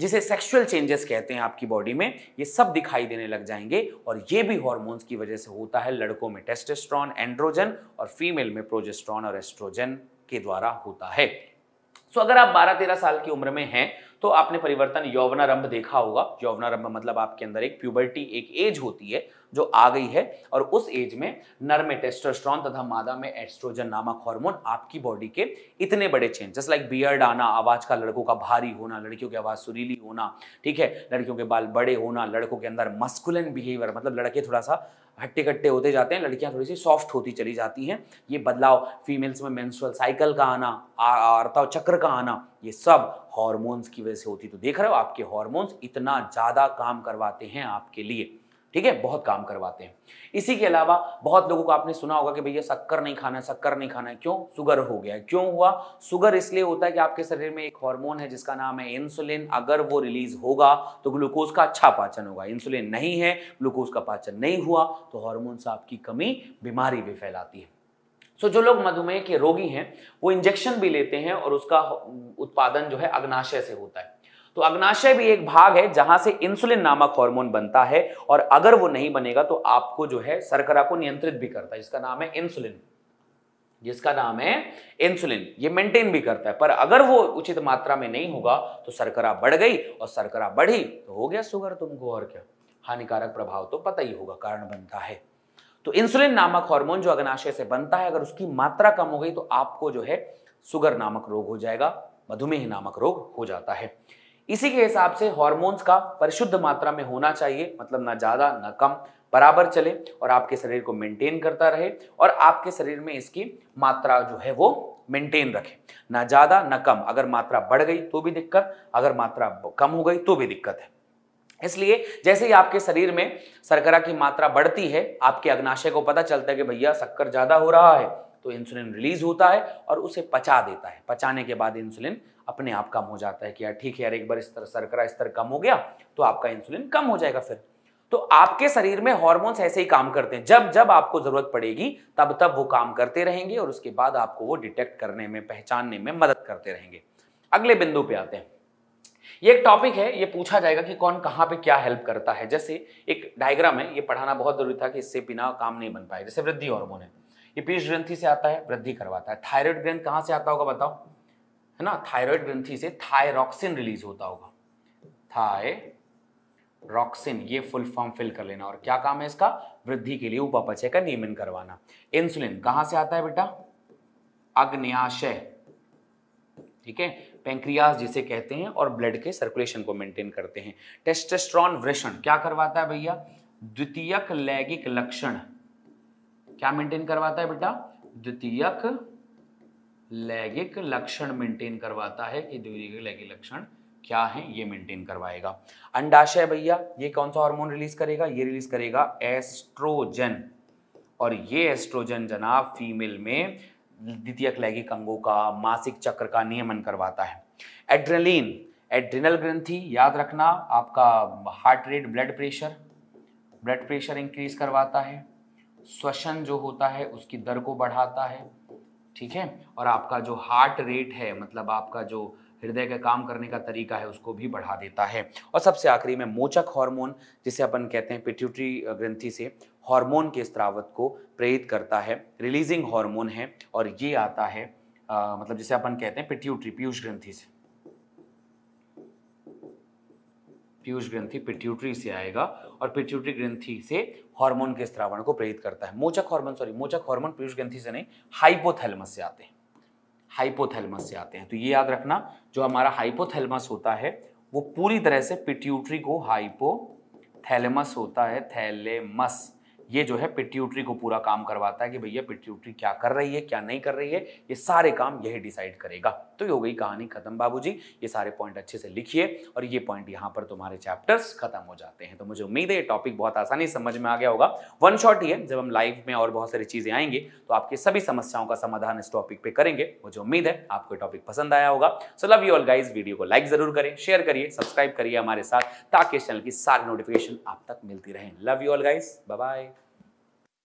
जिसे सेक्सुअल चेंजेस कहते हैं आपकी बॉडी में ये सब दिखाई देने लग जाएंगे और ये भी हॉर्मोन्स की वजह से होता है लड़कों में टेस्टेस्ट्रॉन एंड्रोजन और फीमेल में प्रोजेस्ट्रॉन और एस्ट्रोजन के द्वारा होता है सो अगर आप 12-13 साल की उम्र में हैं तो आपने परिवर्तन यौवनारंभ देखा होगा यौवनारंभ मतलब आपके अंदर एक प्यूबर्टी एक एज होती है जो आ गई है और उस एज में नर में टेस्टोस्ट्रॉन तथा मादा में एस्ट्रोजन नामक हार्मोन आपकी बॉडी के इतने बड़े चेंज जस्ट लाइक बियर्ड आना आवाज का लड़कों का भारी होना लड़कियों की आवाज सुरीली होना ठीक है लड़कियों के बाल बड़े होना लड़कों के अंदर मस्कुलन बिहेवियर मतलब लड़के थोड़ा सा हट्टे कट्टे होते जाते हैं लड़कियां थोड़ी सी सॉफ्ट होती चली जाती हैं ये बदलाव फीमेल्स में मेंस्ट्रुअल साइकिल का आना आर्ताव चक्र का आना ये सब हॉर्मोन्स की वजह से होती तो देख रहे हो आपके हॉर्मोन्स इतना ज़्यादा काम करवाते हैं आपके लिए ठीक है बहुत काम करवाते हैं इसी के अलावा बहुत लोगों को आपने सुना होगा कि भैया शक्कर नहीं खाना है शक्कर नहीं खाना है क्यों सुगर हो गया है क्यों हुआ सुगर इसलिए होता है कि आपके शरीर में एक हार्मोन है जिसका नाम है इंसुलिन अगर वो रिलीज होगा तो ग्लूकोज का अच्छा पाचन होगा इंसुलिन नहीं है ग्लूकोज का पाचन नहीं हुआ तो हॉर्मोन से आपकी कमी बीमारी भी फैलाती है सो जो लोग मधुमेह के रोगी हैं वो इंजेक्शन भी लेते हैं और उसका उत्पादन जो है अग्नाशय से होता है तो अग्नाशय भी एक भाग है जहां से इंसुलिन नामक हार्मोन बनता है और अगर वो नहीं बनेगा तो आपको जो है सरकरा को नियंत्रित भी करता है इसका नाम है इंसुलिन जिसका नाम है इंसुलिन ये मेंटेन भी करता है पर अगर वो उचित मात्रा में नहीं होगा तो सरकरा बढ़ गई और सरकरा बढ़ी तो हो गया शुगर तुमको और क्या हानिकारक प्रभाव तो पता ही होगा कारण बनता है तो इंसुलिन नामक हार्मोन जो अग्नाशय से बनता है अगर उसकी मात्रा कम हो गई तो आपको जो है शुगर नामक रोग हो जाएगा मधुमेह नामक रोग हो जाता है इसी के हिसाब से हॉर्मोन्स का परिशुद्ध मात्रा में होना चाहिए मतलब ना ज़्यादा ना कम बराबर चले और आपके शरीर को मेंटेन करता रहे और आपके शरीर में इसकी मात्रा जो है वो मेंटेन रखें ना ज़्यादा ना कम अगर मात्रा बढ़ गई तो भी दिक्कत अगर मात्रा कम हो गई तो भी दिक्कत है इसलिए जैसे ही आपके शरीर में शर्करा की मात्रा बढ़ती है आपके अग्नाशय को पता चलता है कि भैया शक्कर ज़्यादा हो रहा है तो इंसुलिन रिलीज होता है और उसे पचा देता है पचाने के बाद इंसुलिन अपने आप कम हो जाता है कि यार ठीक है यार एक बार इस तरह सरकरा स्तर कम हो गया तो आपका इंसुलिन कम हो जाएगा फिर तो आपके शरीर में हॉर्मोन्स ऐसे ही काम करते हैं जब जब आपको जरूरत पड़ेगी तब तब वो काम करते रहेंगे और उसके बाद आपको वो डिटेक्ट करने में पहचानने में मदद करते रहेंगे अगले बिंदु पे आते हैं ये एक टॉपिक है ये पूछा जाएगा कि कौन कहाँ पे क्या हेल्प करता है जैसे एक डायग्राम है ये पढ़ाना बहुत जरूरी था कि इससे बिना काम नहीं बन पाए जैसे वृद्धि हार्मोन है ये पीस ग्रंथी से आता है वृद्धि करवाता है थायराइड ग्रंथ कहाँ से आता होगा बताओ है ना थायराइड ग्रंथि से थायरॉक्सिन रिलीज होता होगा थायरॉक्सिन ये फुल फॉर्म फिल कर लेना और क्या काम है इसका वृद्धि के लिए उपापचय का नियमन करवाना इंसुलिन कहां से आता है बेटा अग्न्याशय ठीक है पेंक्रियाज जिसे कहते हैं और ब्लड के सर्कुलेशन को मेंटेन करते हैं टेस्टेस्ट्रॉन वृषण क्या करवाता है भैया द्वितीयक लैगिक लक्षण क्या मेंटेन करवाता है बेटा द्वितीयक लैंगिक लक्षण मेंटेन करवाता है कि द्वितीय के लक्षण क्या है ये मेंटेन करवाएगा अंडाशय भैया ये कौन सा हार्मोन रिलीज करेगा ये रिलीज करेगा एस्ट्रोजन और ये एस्ट्रोजन जनाब फीमेल में द्वितीयक लैंगिक अंगों का मासिक चक्र का नियमन करवाता है एड्रेलिन एड्रिनल ग्रंथि याद रखना आपका heart rate blood pressure blood pressure increase करवाता है श्वसन जो होता है उसकी दर को बढ़ाता है ठीक है और आपका जो हार्ट रेट है मतलब आपका जो हृदय का काम करने का तरीका है उसको भी बढ़ा देता है और सबसे आखिरी में मोचक हार्मोन जिसे अपन कहते हैं पिट्यूटरी ग्रंथि से हार्मोन के स्त्रावत को प्रेरित करता है रिलीजिंग हार्मोन है और ये आता है आ, मतलब जिसे अपन कहते हैं पिट्यूटरी पीयूष ग्रंथि से पीयूष ग्रंथि पिट्यूटरी से आएगा और पिट्यूटरी ग्रंथि से हार्मोन के स्त्रावण को प्रेरित करता है मोचक हार्मोन सॉरी मोचक हार्मोन पीयूष ग्रंथि से नहीं हाइपोथैलमस से आते हैं हाइपोथैलमस से आते हैं तो ये याद रखना जो हमारा हाइपोथैलमस होता है वो पूरी तरह से पिट्यूटरी को हाइपोथैलेमस होता है थैलेमस ये जो है पिट्यूटरी को पूरा काम करवाता है कि भैया पिट्यूटरी क्या कर रही है क्या नहीं कर रही है ये सारे काम यही डिसाइड करेगा तो ये हो गई कहानी खत्म बाबूजी ये सारे पॉइंट अच्छे से लिखिए और ये पॉइंट यहाँ पर तुम्हारे चैप्टर्स खत्म हो जाते हैं तो मुझे उम्मीद है ये टॉपिक बहुत आसानी समझ में आ गया होगा वन शॉट ही है जब हम लाइव में और बहुत सारी चीज़ें आएंगे तो आपकी सभी समस्याओं का समाधान इस टॉपिक पे करेंगे मुझे उम्मीद है आपको टॉपिक पसंद आया होगा so love you all guys video को लाइक जरूर करें शेयर करिए सब्सक्राइब करिए हमारे साथ ताकि इस चैनल की सारी नोटिफिकेशन आप तक मिलती रहे love you all guys bye